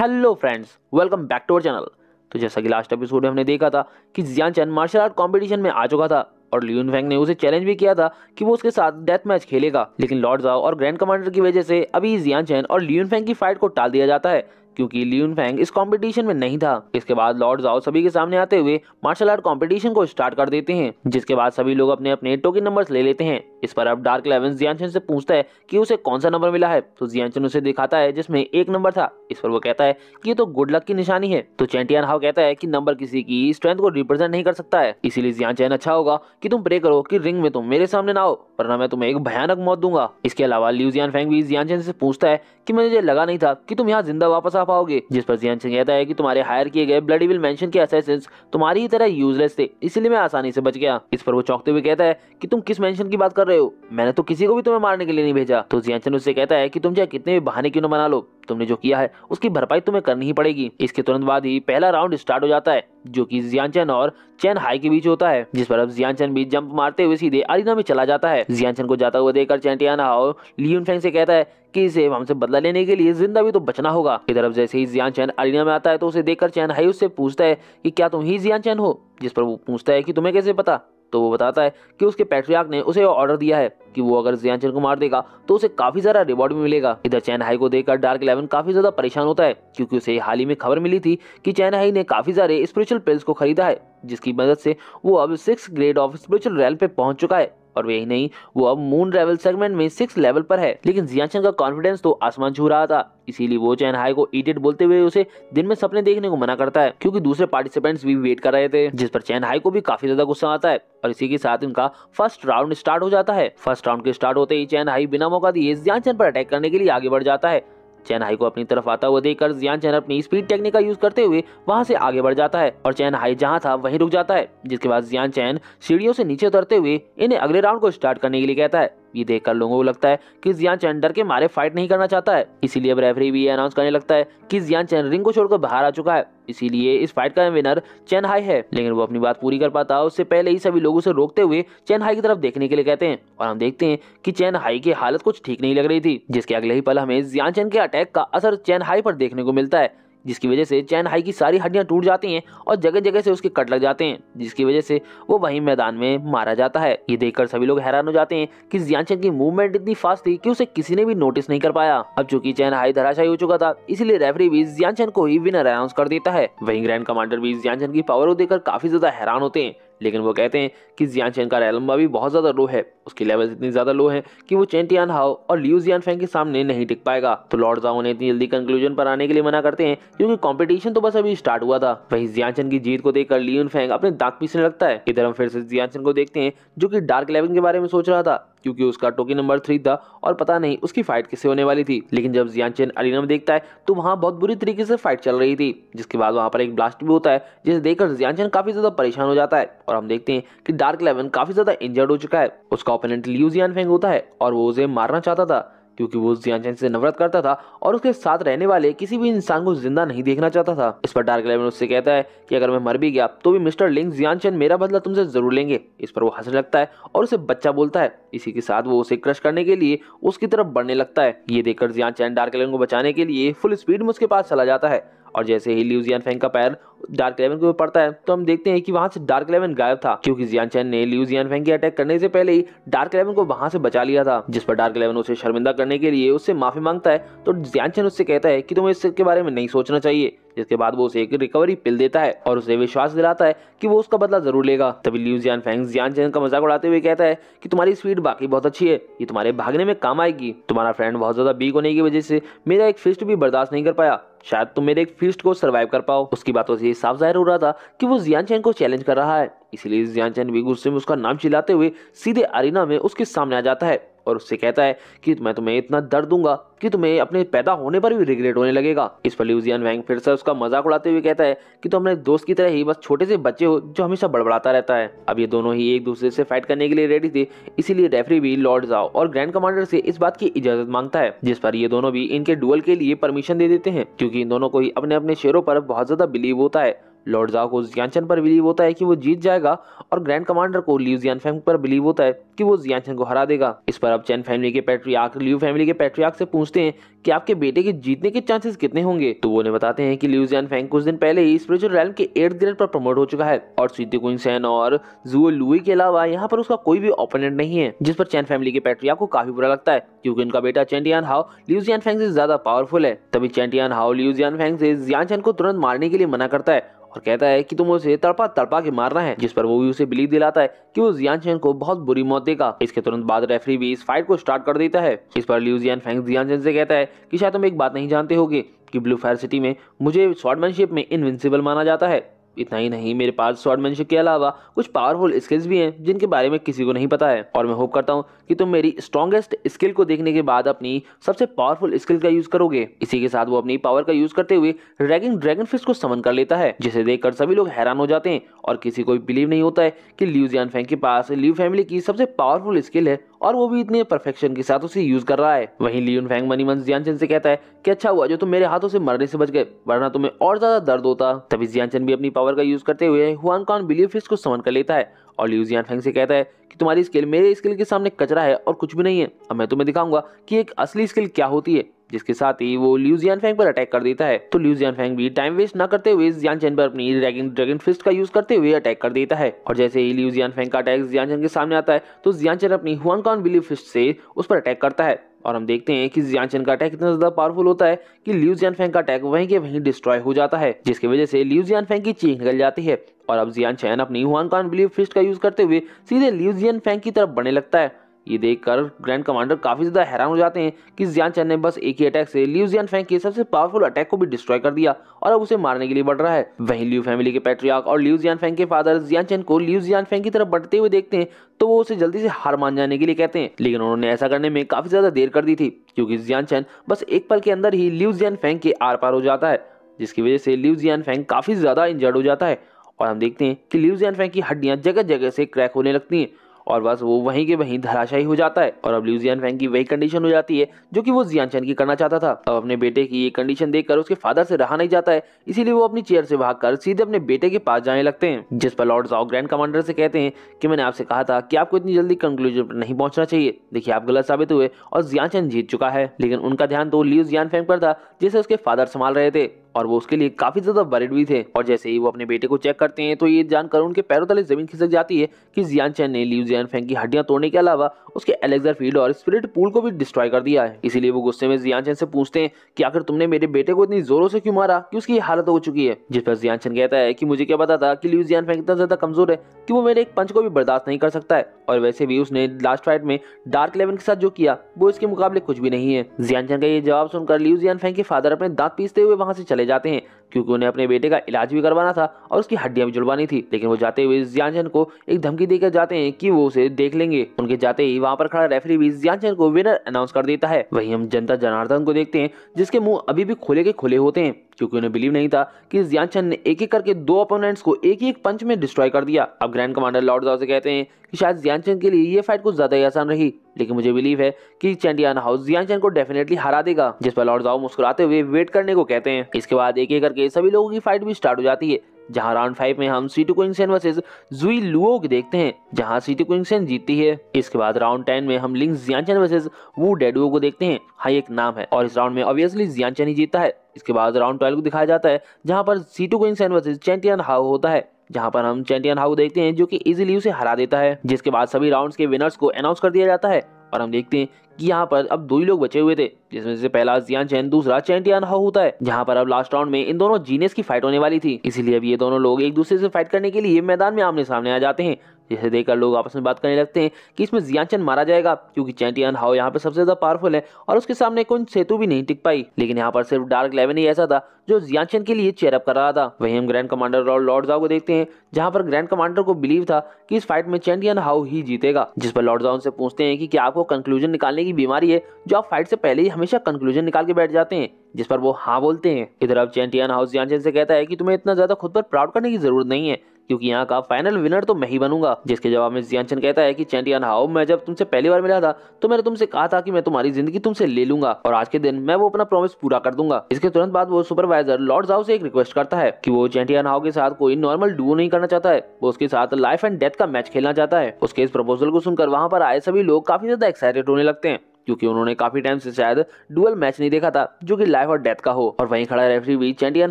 hello friends welcome back to our channel तो जैसा कि लास्ट एपिसोड में हमने देखा था कि Jian Chen martial art competition में आ चुका था और लियोन फैंग ने उसे चैलेंज भी किया था कि वो उसके साथ डेथ मैच खेलेगा लेकिन लॉर्ड जाओ और ग्रैंड कमांडर की वजह से अभी जियान चैन और लियोन फैंग की फाइट को टाल दिया जाता है क्योंकि लियोन फैंग इस कंपटीशन में नहीं था इसके बाद लॉर्ड जाओ सभी के सामने आते हुए मार्शल आर्ट कंपटीशन को स्टार्ट कर देते हैं जिसके बाद सभी लोग अपने अपने टोकन नंबर्स ले लेते हैं इस पर अब डार्क इलेवन जियानचन से पूछता है कि उसे कौन सा नंबर मिला है तो जियानचन उसे दिखाता है जिसमें एक नंबर था इस पर वो कहता है कि ये तो गुड लक की निशानी है तो चैंटियान हाउ कहता है कि नंबर किसी की स्ट्रेंथ को रिप्रेजेंट नहीं कर सकता है इसीलिए जियानचन अच्छा होगा कि तुम प्रे करो कि रिंग में तुम मेरे सामने ना हो ना मैं तुम्हें एक भयानक मौत दूंगा इसके अलावा ल्यूजियान फैंग भी जियानचन से पूछता है कि मुझे लगा नहीं था कि तुम यहाँ जिंदा वापस आ पाओगे जिस पर जियानचन कहता है कि तुम्हारे हायर किए गए ब्लडी विल मेंशन के तुम्हारी ही तरह यूजलेस थे इसीलिए मैं आसानी से बच गया इस पर वो चौंकते हुए कहता है कि तुम किस मेंशन की बात कर रहे हो मैंने तो किसी को भी तुम्हें मारने के लिए नहीं भेजा तो जियाचन उससे कहता है कि तुम चाहे कितने भी बहाने क्यों न बना लो तुमने जो किया है उसकी भरपाई तुम्हें करनी ही पड़ेगी इसके तुरंत बाद ही पहला राउंड स्टार्ट हो जाता है जो कि जियानचन और चैन हाई के बीच होता है जिस पर अब जियानचन भी जंप मारते हुए सीधे अरिना में चला जाता है जियानचन को जाता हुआ देखकर चैंटियाना और लियन फेंग से कहता है कि इसे हमसे बदला लेने के लिए जिंदा भी तो बचना होगा इधर अब जैसे ही जियान चैन अरिना में आता है तो उसे देखकर चैन हाई उससे पूछता है कि क्या तुम ही जियान चैन हो जिस पर वो पूछता है कि तुम्हें कैसे पता तो वो बताता है कि उसके पैट्रियाक ने उसे ऑर्डर दिया है कि वो अगर जियान को मार देगा तो उसे काफी ज्यादा रिवॉर्ड भी मिलेगा इधर चैन हाई को देखकर डार्क इलेवन काफी ज्यादा परेशान होता है क्योंकि उसे हाल ही में खबर मिली थी कि चैन हाई ने काफी सारे स्पिरिचुअल पेल्स को खरीदा है जिसकी मदद से वो अब six grade of spiritual realm पे पहुंच चुका है और वही नहीं वो अब मून रेवल सेगमेंट में सिक्स लेवल पर है लेकिन जियाचंद का कॉन्फिडेंस तो आसमान छू रहा था इसीलिए वो चैन हाई को इडियट बोलते हुए उसे दिन में सपने देखने को मना करता है क्योंकि दूसरे पार्टिसिपेंट्स भी वेट कर रहे थे जिस पर चैन हाई को भी काफी ज्यादा गुस्सा आता है और इसी के साथ इनका फर्स्ट राउंड स्टार्ट हो जाता है फर्स्ट राउंड के स्टार्ट होते ही चैन हाई बिना मौका दिए जियांचन पर अटैक करने के लिए आगे बढ़ जाता है चैन हाई को अपनी तरफ आता हुआ देखकर जियान चैन अपनी स्पीड टेक्निक का यूज करते हुए वहां से आगे बढ़ जाता है और चैन हाई जहां था वहीं रुक जाता है जिसके बाद जियान चैन सीढ़ियों से नीचे उतरते हुए इन्हें अगले राउंड को स्टार्ट करने के लिए कहता है ये देखकर लोगों को लगता है कि जियान चैंडर के मारे फाइट नहीं करना चाहता है इसीलिए अब रेफरी भी ये अनाउंस करने लगता है कि जियान चैन रिंग को छोड़कर बाहर आ चुका है इसीलिए इस फाइट का विनर चैन हाई है लेकिन वो अपनी बात पूरी कर पाता उससे पहले ही सभी लोगों से रोकते हुए चैन हाई की तरफ देखने के लिए कहते हैं और हम देखते हैं कि चैन हाई की हालत कुछ ठीक नहीं लग रही थी जिसके अगले ही पल हमें जियान चैन के अटैक का असर चैन हाई पर देखने को मिलता है जिसकी वजह से चैन हाई की सारी हड्डियां टूट जाती हैं और जगह जगह से उसके कट लग जाते हैं जिसकी वजह से वो वहीं मैदान में मारा जाता है ये देखकर सभी लोग हैरान हो जाते हैं कि जियानचंद की मूवमेंट इतनी फास्ट थी कि उसे किसी ने भी नोटिस नहीं कर पाया अब चूंकि चैन हाई धराशाई हो चुका था इसलिए रेफरी भी जियानचंद को ही विनर अनाउंस कर देता है वही ग्रैंड कमांडर भी जियानचंद की पावर को देखकर काफी ज्यादा हैरान होते हैं लेकिन वो कहते हैं कि जियान चैन का रैलम्बा भी बहुत ज़्यादा लो है उसकी लेवल्स इतनी ज़्यादा लो हैं कि वो चेन टियान हाओ और लियू जियान फैंग के सामने नहीं टिक पाएगा तो लॉर्ड जाओ ने इतनी जल्दी कंक्लूजन पर आने के लिए मना करते हैं क्योंकि कॉम्पिटिशन तो बस अभी स्टार्ट हुआ था वही जियान चैन की जीत को देखकर लियू फैंग अपने दाँत पीसने लगता है इधर हम फिर से जियान चैन को देखते हैं जो कि डार्क इलेवन के बारे में सोच रहा था क्योंकि उसका टोकन नंबर थ्री था और पता नहीं उसकी फाइट किसे होने वाली थी लेकिन जब जियानचेन अलीना में देखता है तो वहाँ बहुत बुरी तरीके से फाइट चल रही थी जिसके बाद वहाँ पर एक ब्लास्ट भी होता है जिसे देखकर जियानचेन काफी ज्यादा परेशान हो जाता है और हम देखते हैं कि डार्क इलेवन काफी ज्यादा इंजर्ड हो चुका है उसका ओपोनेंट लियू जियान फेंग होता है और वो उसे मारना चाहता था क्योंकि वो जियाचन से नफरत करता था और उसके साथ रहने वाले किसी भी इंसान को जिंदा नहीं देखना चाहता था इस पर डार्क इलेवन उससे कहता है कि अगर मैं मर भी गया तो भी मिस्टर लिंग जियाचन मेरा बदला तुमसे जरूर लेंगे इस पर वो हंसने लगता है और उसे बच्चा बोलता है इसी के साथ वो उसे क्रश करने के लिए उसकी तरफ बढ़ने लगता है ये देखकर जियाचन डार्क इलेवन को बचाने के लिए फुल स्पीड में उसके पास चला जाता है और जैसे ही ल्यूजियान फेंग का पैर डार्क इलेवन के ऊपर पड़ता है तो हम देखते हैं कि वहां से डार्क इलेवन गायब था क्योंकि जियान चैन ने ल्यूजियान जियान फेंग के अटैक करने से पहले ही डार्क इलेवन को वहां से बचा लिया था जिस पर डार्क इलेवन उसे शर्मिंदा करने के लिए उससे माफी मांगता है तो जियान चैन उससे कहता है कि तुम्हें इसके बारे में नहीं सोचना चाहिए जिसके बाद वो उसे एक रिकवरी पिल देता है और उसे विश्वास दिलाता है कि वो उसका बदला जरूर लेगा तभी ल्यूजियान जियान फेंग जियान चैन का मजाक उड़ाते हुए कहता है कि तुम्हारी स्पीड बाकी बहुत अच्छी है ये तुम्हारे भागने में काम आएगी तुम्हारा फ्रेंड बहुत ज्यादा बीक होने की वजह से मेरा एक फिस्ट भी बर्दाश्त नहीं कर पाया शायद तुम मेरे एक फीस्ट को सर्वाइव कर पाओ उसकी बातों तो से साफ जाहिर हो रहा था कि वो जियान चैन को चैलेंज कर रहा है इसलिए जियान चैन भी गुस्से में उसका नाम चिल्लाते हुए सीधे अरीना में उसके सामने आ जाता है और उससे कहता है कि मैं तुम्हें इतना दर्द दूंगा कि तुम्हें अपने पैदा होने पर भी रिग्रेट होने लगेगा इस पर ल्यूजियन वैंग फिर से उसका मजाक उड़ाते हुए कहता है कि तुम अपने दोस्त की तरह ही बस छोटे से बच्चे हो जो हमेशा बड़बड़ाता रहता है अब ये दोनों ही एक दूसरे से फाइट करने के लिए रेडी थे इसीलिए रेफरी भी लॉर्ड जाओ और ग्रैंड कमांडर से इस बात की इजाजत मांगता है जिस पर ये दोनों भी इनके डुअल के लिए परमिशन दे देते हैं क्यूँकी इन दोनों को ही अपने अपने शेरों पर बहुत ज्यादा बिलीव होता है लॉर्ड जाओ को जियानचन पर बिलीव होता है कि वो जीत जाएगा और ग्रैंड कमांडर को लियू जियानफेंग पर बिलीव होता है कि वो जियानचन को हरा देगा इस पर अब चैन फैमिली के पैट्रियार्क लियू फैमिली के पैट्रियार्क से पूछते हैं कि आपके बेटे के जीतने के चांसेस कितने होंगे तो वो ने बताते हैं कि ल्यूजियान फैंग कुछ दिन पहले ही स्पिरिचुअल रैल के एट दिन पर प्रमोट हो चुका है और सीती कुन और जुओ लुई के अलावा यहाँ पर उसका कोई भी ओपोनेंट नहीं है जिस पर चैन फैमिली के पैट्रिया को काफी बुरा लगता है क्योंकि उनका बेटा चैंटियान हाउ ल्यूजियान फैंग से ज्यादा पावरफुल है तभी चैंटियान हाउ ल्यूजियान फैंग से जियान चैन को तुरंत मारने के लिए मना करता है और कहता है कि तुम उसे तड़पा तड़पा के मारना है जिस पर वो भी उसे बिलीव दिलाता है कि वो चैन को बहुत बुरी मौत देगा इसके तुरंत बाद रेफरी भी इस फाइट को स्टार्ट कर देता है इस पर ल्यूजियान जियान चैन से कहता है कि शायद तुम एक बात नहीं जानते होगे कि ब्लू फायर सिटी में मुझे शॉर्टमैनशिप में इनविंसिबल माना जाता है इतना ही नहीं मेरे पास स्वॉर्डमैनशिप के अलावा कुछ पावरफुल स्किल्स भी हैं जिनके बारे में किसी को नहीं पता है और मैं होप करता हूँ कि तुम मेरी स्ट्रॉन्गेस्ट स्किल को देखने के बाद अपनी सबसे पावरफुल स्किल का यूज करोगे इसी के साथ वो अपनी पावर का यूज करते हुए रैगिंग ड्रैगन फिश को समन कर लेता है जिसे देखकर सभी लोग हैरान हो जाते हैं और किसी को बिलीव नहीं होता है की ल्यूजियान फैंग के पास ल्यू फैमिली की सबसे पावरफुल स्किल है और वो भी इतने परफेक्शन के साथ उसे यूज कर रहा है वही लियोन फैंग मनी मन जियान से कहता है कि अच्छा हुआ जो तुम मेरे हाथों से मरने से बच गए वरना तुम्हें और ज्यादा दर्द होता तभी चंद भी अपनी पावर का यूज करते हुए हुआन कॉन बिलीफिस को समन कर लेता है और जियान फैंग से कहता है कि तुम्हारी स्किल मेरे स्किल के सामने कचरा है और कुछ भी नहीं है अब मैं तुम्हें दिखाऊंगा कि एक असली स्किल क्या होती है जिसके साथ ही वो ल्यूजियान फैंग पर अटैक कर देता है तो ल्यूजियान फैंग भी टाइम वेस्ट न करते हुए जियान चैन पर अपनी ड्रैगन ड्रैगन फिस्ट का यूज करते हुए अटैक कर देता है और जैसे ही ल्यूजियान फैंग का अटैक जियान चैन के सामने आता है तो जियान चैन अपनी हुआन कॉन बिली फिस्ट से उस पर अटैक करता है और हम देखते हैं कि जियान चैन का अटैक इतना ज्यादा पावरफुल होता है कि लियू जियानफेंग का अटैक वहीं के वहीं डिस्ट्रॉय हो जाता है जिसकी वजह से लियू जियानफेंग की चीख निकल जाती है और अब जियान चैन अपनी हुआन कॉन बिलीव फिस्ट का यूज करते हुए सीधे लियू जियानफेंग की तरफ बढ़ने लगता है ये देखकर ग्रैंड कमांडर काफी ज्यादा हैरान हो जाते हैं कि जियान चैन ने बस एक ही अटैक से लियू जियान फैंग के सबसे पावरफुल अटैक को भी डिस्ट्रॉय कर दिया और अब उसे मारने के लिए बढ़ रहा है वहीं लियू फैमिली के पैट्रियाक और लियू जियान फैंग के फादर जियान चैन को लियू जियान फैंग की तरफ बढ़ते हुए देखते हैं तो वो उसे जल्दी से हार मान जाने के लिए कहते हैं लेकिन उन्होंने ऐसा करने में काफी ज्यादा देर कर दी थी क्योंकि जियान चैन बस एक पल के अंदर ही लियू जियान फैंग के आर पार हो जाता है जिसकी वजह से लियू जियान फैंग काफी ज्यादा इंजर्ड हो जाता है और हम देखते हैं कि लियू जियान फैंग की हड्डियां जगह जगह से क्रैक होने लगती हैं और बस वो वहीं के वहीं धराशायी हो जाता है और अब ल्यूजियान फैंग की वही कंडीशन हो जाती है जो कि वो जियानचैन की करना चाहता था अब अपने बेटे की ये कंडीशन देखकर उसके फादर से रहा नहीं जाता है इसीलिए वो अपनी चेयर से भागकर सीधे अपने बेटे के पास जाने लगते हैं जिस पर लॉर्ड जाओ ग्रैंड कमांडर से कहते हैं कि मैंने आपसे कहा था कि आपको इतनी जल्दी कंक्लूजन पर नहीं पहुंचना चाहिए देखिए आप गलत साबित हुए और जियानचैन जीत चुका है लेकिन उनका ध्यान तो जियान फैंग पर था जिसे उसके फादर संभाल रहे थे और वो उसके लिए काफी ज्यादा वरिड भी थे और जैसे ही वो अपने बेटे को चेक करते हैं तो ये जानकर उनके पैरों तले जमीन खिसक जाती है कि जियान चैन ने ल्यूजियान फैंग की हड्डियां तोड़ने के अलावा उसके एलेक्सर फील्ड और स्पिरिट पूल को भी डिस्ट्रॉय कर दिया है इसीलिए वो गुस्से में जियान चैन से पूछते हैं कि आखिर तुमने मेरे बेटे को इतनी जोरों से क्यों मारा कि उसकी हालत हो चुकी है जिस पर जियान चैन कहता है कि मुझे क्या पता था कि ल्यूजियान फैंग इतना ज्यादा कमजोर है कि वो मेरे एक पंच को भी बर्दाश्त नहीं कर सकता है और वैसे भी उसने लास्ट फाइट में डार्क इलेवन के साथ जो किया वो इसके मुकाबले कुछ भी नहीं है जियान चैन का ये जवाब सुनकर ल्यूजियान फैंग के फादर अपने दांत पीसते हुए वहां से चले चले जाते हैं क्योंकि उन्हें अपने बेटे का इलाज भी करवाना था और उसकी हड्डियां भी जुड़वानी थी लेकिन वो जाते हुए जियानचन को एक धमकी देकर जाते हैं कि वो उसे देख लेंगे उनके जाते ही वहाँ पर खड़ा रेफरी भी जियानचन को विनर अनाउंस कर देता है वही हम जनता जनार्दन को देखते हैं जिसके मुंह अभी भी खुले के खुले होते हैं क्योंकि उन्हें बिलीव नहीं था कि जियानचंद ने एक एक करके दो अपोनेंट्स को एक एक पंच में डिस्ट्रॉय कर दिया अब ग्रैंड कमांडर लॉर्ड से कहते हैं कि शायद जियानचंद के लिए ये फाइट कुछ ज्यादा ही आसान रही लेकिन मुझे बिलीव है कि चैंडियान हाउस जियानचंद को डेफिनेटली हरा देगा जिस पर लॉर्ड जाओ मुस्कुराते हुए वेट करने को कहते हैं इसके बाद एक एक करके के सभी लोगों की फाइट भी स्टार्ट हो जाती है जहां राउंड फाइव में हम Situ Qingsen versus Zhui Luo को देखते हैं जहां सीटू क्विंगसेन जीतती है इसके बाद राउंड टेन में हम लिंग जियांचन वर्सेज वो डेडुओ को देखते हैं हाई एक नाम है और इस राउंड में ऑब्वियसली जियांचन ही जीतता है इसके बाद राउंड ट्वेल्व को दिखाया जाता है जहाँ पर Situ Qingsen versus Chentian Hao होता है जहाँ पर हम चैंटियन हाउ देखते हैं जो कि इजीली उसे हरा देता है जिसके बाद सभी राउंड्स के विनर्स को अनाउंस कर दिया जाता है और हम देखते हैं कि यहाँ पर अब दो ही लोग बचे हुए थे जिसमें से पहला जियान चैन दूसरा चैन टियान हाउ होता है जहाँ पर अब लास्ट राउंड में इन दोनों जीनियस की फाइट होने वाली थी इसीलिए अब ये दोनों लोग एक दूसरे से फाइट करने के लिए मैदान में आमने सामने आ जाते हैं जिसे देखकर लोग आपस में बात करने लगते हैं कि इसमें जियान मारा जाएगा क्योंकि चैंटियन हाउ यहाँ पर सबसे ज़्यादा पावरफुल है और उसके सामने कोई सेतु भी नहीं टिक पाई लेकिन यहाँ पर सिर्फ डार्क लेवन ही ऐसा था जो जियान के लिए चेयरअप कर रहा था वही हम ग्रैंड कमांडर और लॉर्ड जाओ को देखते हैं जहाँ पर ग्रैंड कमांडर को बिलीव था कि इस फाइट में चैंटियन हाउ ही जीतेगा जिस पर लॉर्ड जाओ से पूछते हैं कि क्या आपको कंक्लूजन निकालने की बीमारी है जो आप फाइट से पहले ही हमेशा कंक्लूजन निकाल के बैठ जाते हैं जिस पर वो हाँ बोलते हैं इधर अब चैंटियन हाउस जियान से कहता है कि तुम्हें इतना ज्यादा खुद पर प्राउड करने की जरूरत नहीं है क्योंकि यहाँ का फाइनल विनर तो मैं ही बनूंगा जिसके जवाब में जियानचंद कहता है कि चैंटियन हाओ मैं जब तुमसे पहली बार मिला था तो मैंने तुमसे कहा था कि मैं तुम्हारी जिंदगी तुमसे ले लूंगा और आज के दिन मैं वो अपना प्रॉमिस पूरा कर दूंगा इसके तुरंत बाद वो सुपरवाइजर लॉर्ड जाओ से एक रिक्वेस्ट करता है की वो चैंटियन हाओ के साथ कोई नॉर्मल डू नहीं करना चाहता है वो उसके साथ लाइफ एंड डेथ का मैच खेलना चाहता है उसके इस प्रपोजल को सुनकर वहाँ पर आए सभी लोग काफी ज्यादा एक्साइटेड होने लगते हैं क्योंकि उन्होंने काफी टाइम से शायद डुअल मैच नहीं देखा था जो कि लाइफ और डेथ का हो और वहीं खड़ा रेफरी भी चैंटियन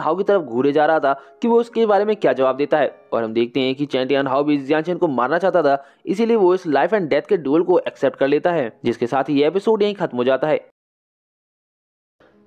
हाउ की तरफ घूरे जा रहा था कि वो उसके बारे में क्या जवाब देता है और हम देखते हैं कि चैंटियन हाउ भी जियांचन को मारना चाहता था इसीलिए वो इस लाइफ एंड डेथ के डुअल को एक्सेप्ट कर लेता है जिसके साथ ही एपिसोड यही खत्म हो जाता है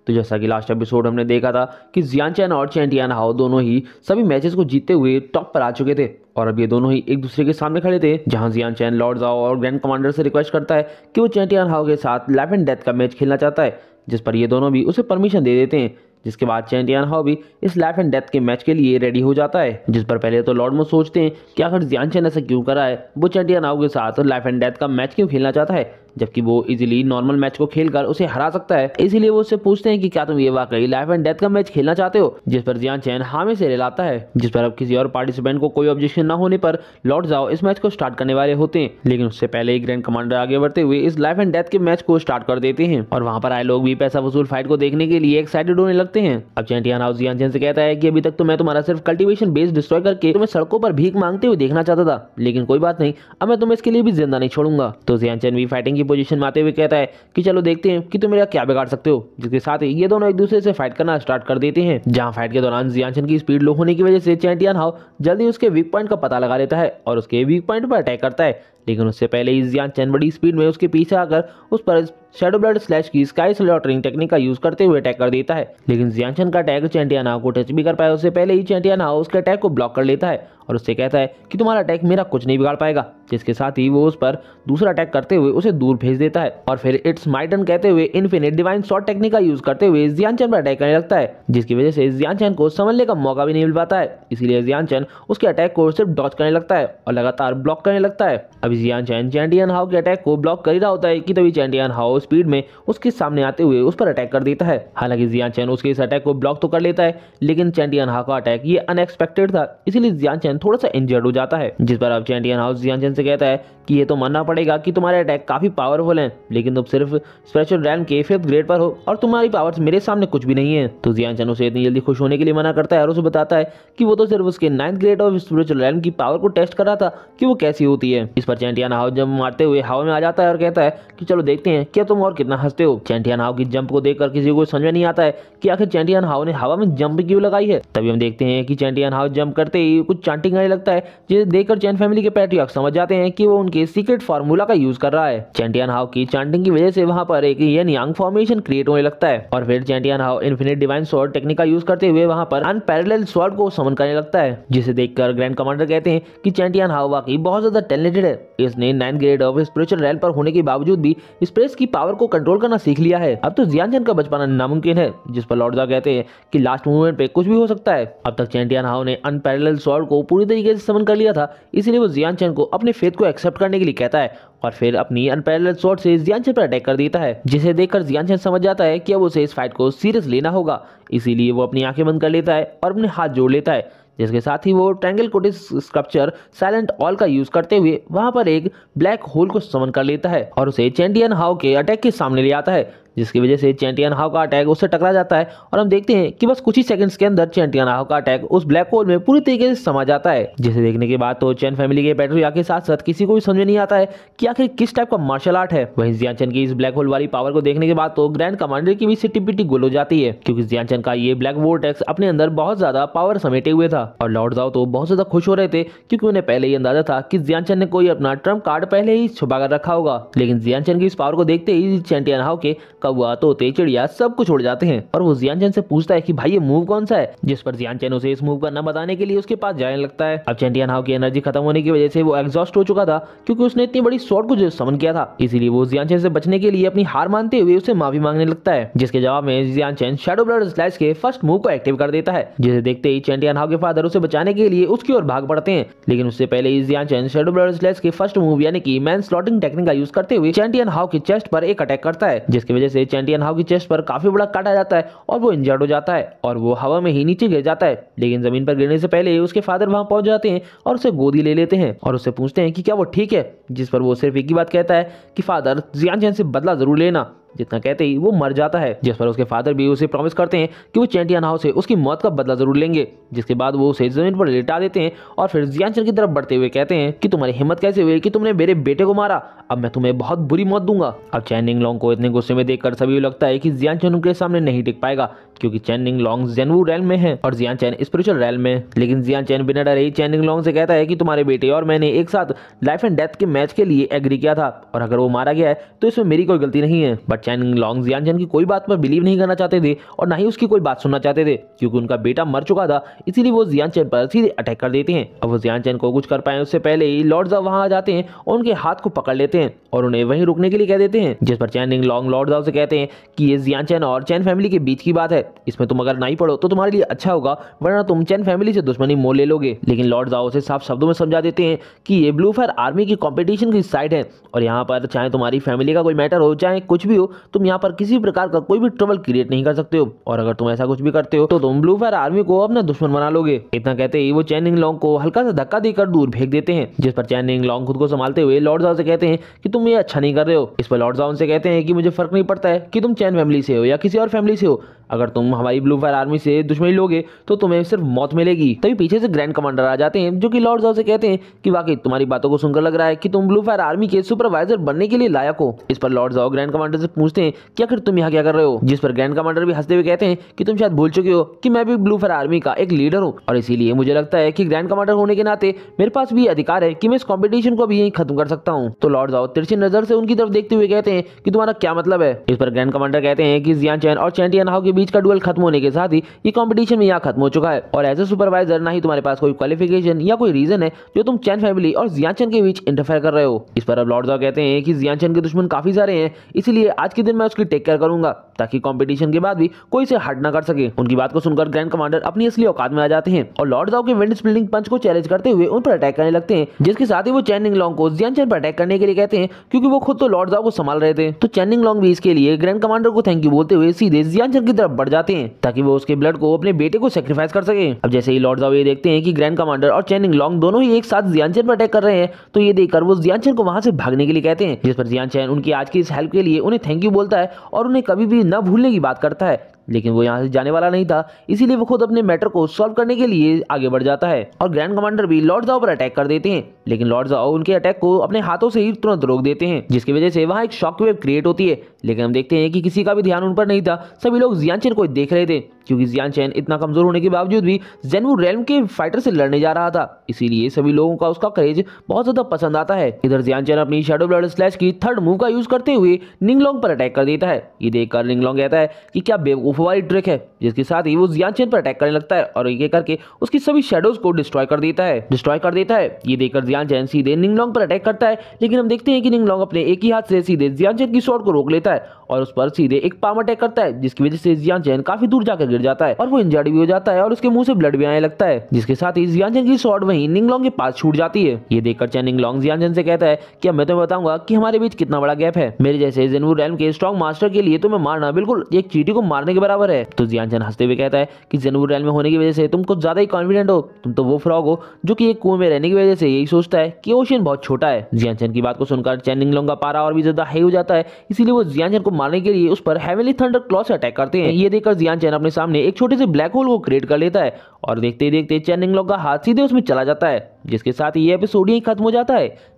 तो जैसा कि लास्ट एपिसोड हमने देखा था कि जियान चैन और चैंटियान हाओ दोनों ही सभी मैचेस को जीतते हुए टॉप पर आ चुके थे और अब ये दोनों ही एक दूसरे के सामने खड़े थे जहां जियान चैन लॉर्ड जाओ और ग्रैंड कमांडर से रिक्वेस्ट करता है कि वो चैंटियान हाओ के साथ लाइफ एंड डेथ का मैच खेलना चाहता है जिस पर ये दोनों भी उसे परमिशन दे देते हैं जिसके बाद चैंटियान हाओ भी इस लाइफ एंड डेथ के मैच के लिए रेडी हो जाता है जिस पर पहले तो लॉर्ड मो सोचते हैं कि आखिर जियान चैन ऐसा क्यों करा है वो चैंटियान हाओ के साथ लाइफ एंड डेथ का मैच क्यों खेलना चाहता है जबकि वो इजीली नॉर्मल मैच को खेलकर उसे हरा सकता है इसीलिए वो उससे पूछते हैं कि क्या तुम ये वाकई लाइफ एंड डेथ का मैच खेलना चाहते हो जिस पर जियान चैन हामे से रिलाता है जिस पर अब किसी और पार्टिसिपेंट को कोई ऑब्जेक्शन न होने पर लॉर्ड जाओ इस मैच को स्टार्ट करने वाले होते हैं लेकिन उससे पहले ही ग्रैंड कमांडर आगे बढ़ते हुए इस लाइफ एंड डेथ के मैच को स्टार्ट कर देते हैं और वहाँ पर आए लोग भी पैसा वसूल फाइट को देखने के लिए एक्साइटेड होने लगते हैं अब चैंटियान हाउस जियान चैन से कहता है की अभी तक तो मैं तुम्हारा सिर्फ कल्टिवेशन बेस डिस्ट्रॉय करके तुम्हें सड़कों पर भीख मांगते हुए देखना चाहता था लेकिन कोई बात नहीं अब मैं तुम्हें इसके लिए भी जिंदा नहीं छोड़ूंगा तो जियान चैन भी फाइटिंग की पोजीशन में आते हुए कहता है कि चलो देखते हैं कि तुम मेरा क्या बिगाड़ सकते हो जिसके साथ ही ये दोनों एक दूसरे से फाइट करना स्टार्ट कर देते हैं जहाँ फाइट के दौरान जियांशन की स्पीड लो होने की वजह से चैंटियान हाउ जल्दी उसके वीक पॉइंट का पता लगा लेता है और उसके वीक पॉइंट पर अटैक करता है लेकिन उससे पहले इजियान चैन बड़ी स्पीड में उसके पीछे आकर उस पर शेडो ब्लड स्लैश की स्काई स्लॉटरिंग टेक्निक का यूज करते हुए अटैक कर देता है लेकिन जियांचन का अटैक चैंटियाना को टच भी कर पाया उससे पहले ही चैंटियाना उसके अटैक को ब्लॉक कर लेता है और उससे कहता है कि तुम्हारा अटैक मेरा कुछ नहीं बिगाड़ पाएगा जिसके साथ ही वो उस पर दूसरा अटैक करते हुए उसे दूर भेज देता है और फिर इट्स माइटन कहते हुए इन्फिनिट डिवाइन शॉर्ट टेक्निक का यूज करते हुए जियांचन पर अटैक करने लगता है जिसकी वजह से जियांचन को संभलने का मौका भी नहीं मिल पाता है इसीलिए जियांचन उसके अटैक को सिर्फ डॉच करने लगता है और लगातार ब्लॉक करने लगता है अभिजियान जियान चैन चैंडियन हाउ के अटैक को ब्लॉक कर रहा होता है कि तभी चैंडियन हाउ स्पीड में उसके सामने आते हुए उस पर अटैक कर देता है हालांकि जियान चैन उसके इस अटैक को ब्लॉक तो कर लेता है लेकिन चैंडियन हाउ का अटैक ये अनएक्सपेक्टेड था इसीलिए जियान चैन थोड़ा सा इंजर्ड हो जाता है जिस पर अब चैंडियन हाउ जियान चैन से कहता है कि ये तो मानना पड़ेगा कि तुम्हारे अटैक काफी पावरफुल हैं लेकिन तुम सिर्फ स्पेशल रैंक के फिफ्थ ग्रेड पर हो और तुम्हारी पावर्स मेरे सामने कुछ भी नहीं है तो जियान चैन उसे इतनी जल्दी खुश होने के लिए मना करता है और उसे बताता है कि वो तो सिर्फ उसके नाइन्थ ग्रेड और स्पिरिचुअल रैंक की पावर को टेस्ट कर रहा था कि वो कैसी होती है इस पर चैंटिया हाव जंप मारते हुए हवा में आ जाता है और कहता है कि चलो देखते हैं क्या तुम और कितना हंसते हो चैंटियान हाव की जंप को देखकर किसी को समझ में नहीं आता है कि आखिर चैंटिया हाव ने हवा में जंप क्यों लगाई है तभी हम देखते हैं कि चैंटिया हाव जंप करते ही कुछ चांटिंग करने लगता है जिसे देखकर चैन फैमिली के पैट्रियॉक समझ जाते हैं कि वो उनके सीक्रेट फार्मूला का यूज कर रहा है चैंटिया हाव की चांटिंग की वजह से वहाँ पर एक यन यांग फॉर्मेशन क्रिएट होने लगता है और फिर Chentian Hao infinite divine sword technique का यूज करते हुए वहाँ पर अनपैरल स्वॉर्ड को समन करने लगता है जिसे देखकर ग्रैंड कमांडर कहते हैं कि चैंटिया हाव वाकई बहुत ज्यादा टैलेंटेड है ने ninth grade of spiritual realm पर होने के बावजूद भी इस की पावर को कंट्रोल करना सीख लिया है अब तो चंद का बचपाना नामुमकिन है जिस पर लॉर्डा कहते हैं कि लास्ट मूवमेंट पे कुछ भी हो सकता है अब तक चैंटियान हाउ ने अनपैरल स्वॉर्ड को पूरी तरीके से समन कर लिया था इसीलिए वो चंद को अपने फेथ को एक्सेप्ट करने के लिए कहता है और फिर अपनी अनपैरल शॉट से जियान पर अटैक कर देता है जिसे देखकर जियान समझ जाता है कि अब उसे इस फाइट को सीरियस लेना होगा इसीलिए वो अपनी आंखें बंद कर लेता है और अपने हाथ जोड़ लेता है जिसके साथ ही वो ट्रैंगल कोटिस स्क्रप्चर साइलेंट ऑल का यूज करते हुए वहां पर एक ब्लैक होल को समन कर लेता है और उसे चैंडियन हाउ के अटैक के सामने ले आता है जिसकी वजह से चैंटियन हाव का अटैक उससे टकरा जाता है और हम देखते हैं कि बस कुछ ही सेकंड्स के अंदर चैंटियन हाव का अटैक उस ब्लैक होल में पूरी तरीके से समा जाता है जिसे देखने के बाद तो चैन फैमिली के पेट्रोया के साथ साथ किसी को भी समझ नहीं आता है कि आखिर किस टाइप का मार्शल आर्ट है वही जियान की इस ब्लैक होल वाली पावर को देखने के बाद तो ग्रैंड कमांडर की भी सिटी पिटी गोल हो जाती है क्यूँकी जियान का ये ब्लैक वोटेक्स अपने अंदर बहुत ज्यादा पावर समेटे हुए था और लॉर्ड जाओ तो बहुत ज्यादा खुश हो रहे थे क्यूँकी उन्हें पहले ही अंदाजा था की जियान ने कोई अपना ट्रम्प कार्ड पहले ही छुपा कर रखा होगा लेकिन जियान की इस पावर को देखते ही चैंटियन हाव के कौआ तोते चिड़िया सब कुछ उड़ जाते हैं और वो जियान चैन से पूछता है की भाई ये मूव कौन सा है जिस पर जियान चैन उसे इस मूव का न बताने के लिए उसके पास जाने लगता है अब चैंटियन हाउ की एनर्जी खत्म होने की वजह से वो एग्जॉस्ट हो चुका था क्योंकि उसने इतनी बड़ी शॉर्ट को समन किया था इसीलिए वो जियान चैन से बचने के लिए अपनी हार मानते हुए उसे माफी मांगने लगता है जिसके जवाब में Jian Chen shadow blood slash के फर्स्ट मूव को एक्टिव कर देता है जिसे देखते ही चैंटियन हाउ के फादर उसे बचाने के लिए उसकी ओर भाग पड़ते हैं लेकिन उससे पहले Jian Chen shadow blood slash के फर्स्ट मूव यानी कि मैन स्लॉटिंग टेक्निक का यूज करते हुए चैंटियन हाउ के चेस्ट पर एक अटैक करता है जिसकी वजह से चैंटियन हाउ की चेस्ट पर काफ़ी बड़ा काटा जाता है और वो इंजर्ड हो जाता है और वो हवा में ही नीचे गिर जाता है लेकिन ज़मीन पर गिरने से पहले उसके फादर वहां पहुंच जाते हैं और उसे गोदी ले लेते हैं और उसे पूछते हैं कि क्या वो ठीक है जिस पर वो सिर्फ एक ही बात कहता है कि फादर जियान चैन से बदला ज़रूर लेना जितना कहते ही वो मर जाता है जिस पर उसके फादर भी उसे प्रॉमिस करते हैं कि वो चैंटियन हाउ से उसकी मौत का बदला जरूर लेंगे जिसके बाद वो उसे जमीन पर लेटा देते हैं और फिर जियानचंद की तरफ बढ़ते हुए कहते हैं कि तुम्हारी हिम्मत कैसे हुई कि तुमने मेरे बेटे को मारा अब मैं तुम्हें बहुत बुरी मौत दूंगा अब चैन लॉन्ग को इतने गुस्से में देखकर सभी को लगता है कि जियान चैन उनके सामने नहीं टिक पाएगा क्योंकि चैन लॉन्ग जेनवू रैल में है और जियान चैन स्पिरिचुअल रैल में लेकिन जियान चैन बिना डरे ही चैनिंग लॉन्ग से कहता है कि तुम्हारे बेटे और मैंने एक साथ लाइफ एंड डेथ के मैच के लिए एग्री किया था और अगर वो मारा गया है तो इसमें मेरी कोई गलती नहीं है बट चैन लॉन्ग जियान चैन की कोई बात पर बिलीव नहीं करना चाहते थे और ना ही उसकी कोई बात सुनना चाहते थे क्योंकि उनका बेटा मर चुका था इसीलिए वो जियान चैन पर सीधे अटैक कर देते हैं अब वो जियान चैन को कुछ कर पाए उससे पहले ही लॉर्ड साहब वहां आ जाते हैं और उनके हाथ को पकड़ लेते हैं हैं और उन्हें वहीं रुकने के लिए कह देते हैं जिस पर चैनिंग लॉन्ग लॉर्ड दाव से कहते हैं कि ये जियान चैन और चैन फैमिली के बीच की बात है इसमें तुम अगर नहीं पढ़ो तो तुम्हारे लिए अच्छा होगा वरना तुम चैन फैमिली से दुश्मनी मोल ले लोगे लेकिन लॉर्ड दाव से साफ शब्दों में समझा देते हैं कि ये ब्लू फायर आर्मी की कॉम्पिटिशन की साइड है और यहाँ पर चाहे तुम्हारी फैमिली का कोई मैटर हो चाहे कुछ भी हो तुम यहाँ पर किसी प्रकार का कोई भी ट्रबल क्रिएट नहीं कर सकते हो और अगर तुम ऐसा कुछ भी करते हो तो तुम ब्लू फायर आर्मी को अपना दुश्मन बना लोगे इतना कहते ही वो चैनिंग लॉन्ग को हल्का सा धक्का देकर दूर फेंक देते हैं जिस पर चैनिंग लॉन्ग खुद को संभालते हुए लॉर्ड दाव से कहते हैं कि तुम ये अच्छा नहीं कर रहे हो इस पर लॉर्ड जाउन से कहते हैं कि मुझे फर्क नहीं पड़ता है कि तुम चैन फैमिली से हो या किसी और फैमिली से हो अगर तुम हमारी ब्लू फायर आर्मी से दुश्मनी लोगे तो तुम्हें सिर्फ मौत मिलेगी तभी पीछे से ग्रैंड कमांडर आ जाते हैं जो कि लॉर्ड जाओ से कहते हैं कि वाकई तुम्हारी बातों को सुनकर लग रहा है कि तुम ब्लू फायर आर्मी के सुपरवाइजर बनने के लिए लायक हो इस पर लॉर्ड जाओ ग्रैंड कमांडर से पूछते हैं कि आखिर तुम यहाँ क्या कर रहे हो जिस पर ग्रैंड कमांडर भी हंसते हुए कहते हैं कि तुम शायद भूल चुके हो कि मैं भी ब्लू फायर आर्मी का एक लीडर हूँ और इसीलिए मुझे लगता है कि ग्रैंड कमांडर होने के नाते मेरे पास भी अधिकार है कि मैं इस कॉम्पिटिशन को भी यही खत्म कर सकता हूँ तो लॉर्ड जाओ तिरछी नजर से उनकी तरफ देखते हुए कहते हैं कि तुम्हारा क्या मतलब है इस पर ग्रैंड कमांडर कहते हैं कि जियान चैन और चैंटियन हाउ के बीच बीच का डुअल खत्म होने के साथ ही ये कॉम्पिटिशन भी यहाँ खत्म हो चुका है और एज ए सुपरवाइजर ना ही तुम्हारे पास कोई क्वालिफिकेशन या कोई रीजन है जो तुम चैन फैमिली और जियाचन के बीच इंटरफेयर कर रहे हो इस पर अब लॉर्डजा कहते हैं कि जियाचन के दुश्मन काफी सारे हैं इसलिए आज के दिन मैं उसकी टेक केयर करूंगा ताकि कॉम्पिटिशन के बाद भी कोई इसे हट ना कर सके उनकी बात को सुनकर ग्रैंड कमांडर अपनी असली औकात में आ जाते हैं और लॉर्ड जाओ के विंड स्प्लिटिंग पंच को चैलेंज करते हुए उन पर अटैक करने लगते हैं जिसके साथ ही वो चैनिंग लॉन्ग को जियाचन पर अटैक करने के लिए कहते हैं क्योंकि वो खुद तो लॉर्ड जाओ को संभाल रहे थे तो चैनिंग लॉन्ग भी इसके लिए ग्रैंड कमांडर को थैंक यू बोलते हुए सीधे जियाचन की तरफ बढ़ जाते हैं ताकि वो उसके ब्लड को अपने बेटे को सेक्रीफाइस कर सके अब जैसे ही लॉर्ड जाओ ये देखते हैं कि ग्रैंड कमांडर और चैनिंग लॉन्ग दोनों ही एक साथ जियानचैन पर अटैक कर रहे हैं तो ये देखकर वो जियानचैन को वहां से भागने के लिए कहते हैं जिस पर जियानचैन उनकी आज की इस हेल्प के लिए उन्हें थैंक यू बोलता है और उन्हें कभी भी न भूलने की बात करता है लेकिन वो यहाँ से जाने वाला नहीं था इसीलिए वो खुद अपने मैटर को सॉल्व करने के लिए आगे बढ़ जाता है और ग्रैंड कमांडर भी लॉर्ड जाओ पर अटैक कर देते हैं लेकिन लॉर्ड जाओ उनके अटैक को अपने हाथों से ही तुरंत रोक देते हैं जिसकी वजह से वहाँ एक शॉक वेव क्रिएट होती है लेकिन हम देखते हैं कि किसी का भी ध्यान उन पर नहीं था सभी लोग जियानचेन को देख रहे थे क्योंकि जियानचेन इतना कमजोर होने के बावजूद भी जेनवू रेलम के फाइटर से लड़ने जा रहा था इसीलिए सभी लोगों का उसका क्रेज बहुत ज्यादा पसंद आता है इधर जियानचेन अपनी शेडो ब्लड स्लैश की थर्ड मूव का यूज करते हुए निंगलोंग पर अटैक कर देता है ये देखकर निंगलोंग कहता है कि क्या बेवकूफ वाली ट्रिक है जिसके साथ ही वो जियानचेन पर अटैक करने लगता है और एक करके उसकी सभी शेडोज को डिस्ट्रॉय कर देता है डिस्ट्रॉय कर देता है ये देखकर जियान जियान जैन सीधे निंगलोंग पर अटैक करता है लेकिन हम देखते हैं कि निंगलोंग अपने एक ही हाथ से सीधे जियान जैन की शॉट को रोक लेता है और उस पर सीधे एक पाम अटैक करता है जिसकी वजह से जियान चैन काफी दूर जाकर गिर जाता है और वो इंजर्ड भी हो जाता है और उसके मुंह से ब्लड भी आने लगता है जिसके साथ ही जियान चैन की शॉट वहीं निंगलोंग के पास छूट जाती है ये देखकर चैन निंगलोंग जियान चैन से कहता है कि अब मैं तुम्हें बताऊंगा कि हमारे बीच कितना बड़ा गैप है मेरे जैसे जेनवू रैम के स्ट्रॉन्ग मास्टर के लिए तुम्हें मारना बिल्कुल एक चीटी को मारने के बराबर है तो जियान चैन हंसते हुए कहता है कि जेनवू रैल में होने की वजह से तुम कुछ ज्यादा ही कॉन्फिडेंट हो तुम तो वो फ्रॉग हो जो कि एक कुएं में रहने की वजह से यही सोचता है कि ओशन बहुत छोटा है जियान चैन की बात को सुनकर चैन निंगलोंग का पारा और भी ज्यादा हाई हो जाता है इसीलिए वो जियान चैन को मारने के लिए उस पर हैवेली थंडर क्लॉ से अटैक करते हैं ये देखकर जियान चैन अपने सामने एक छोटे से ब्लैक होल को क्रिएट कर लेता है और देखते देखते चैन इंगलॉक का हाथ सीधे उसमें चला जाता है जिसके साथ ये एपिसोड ही खत्म हो जाता है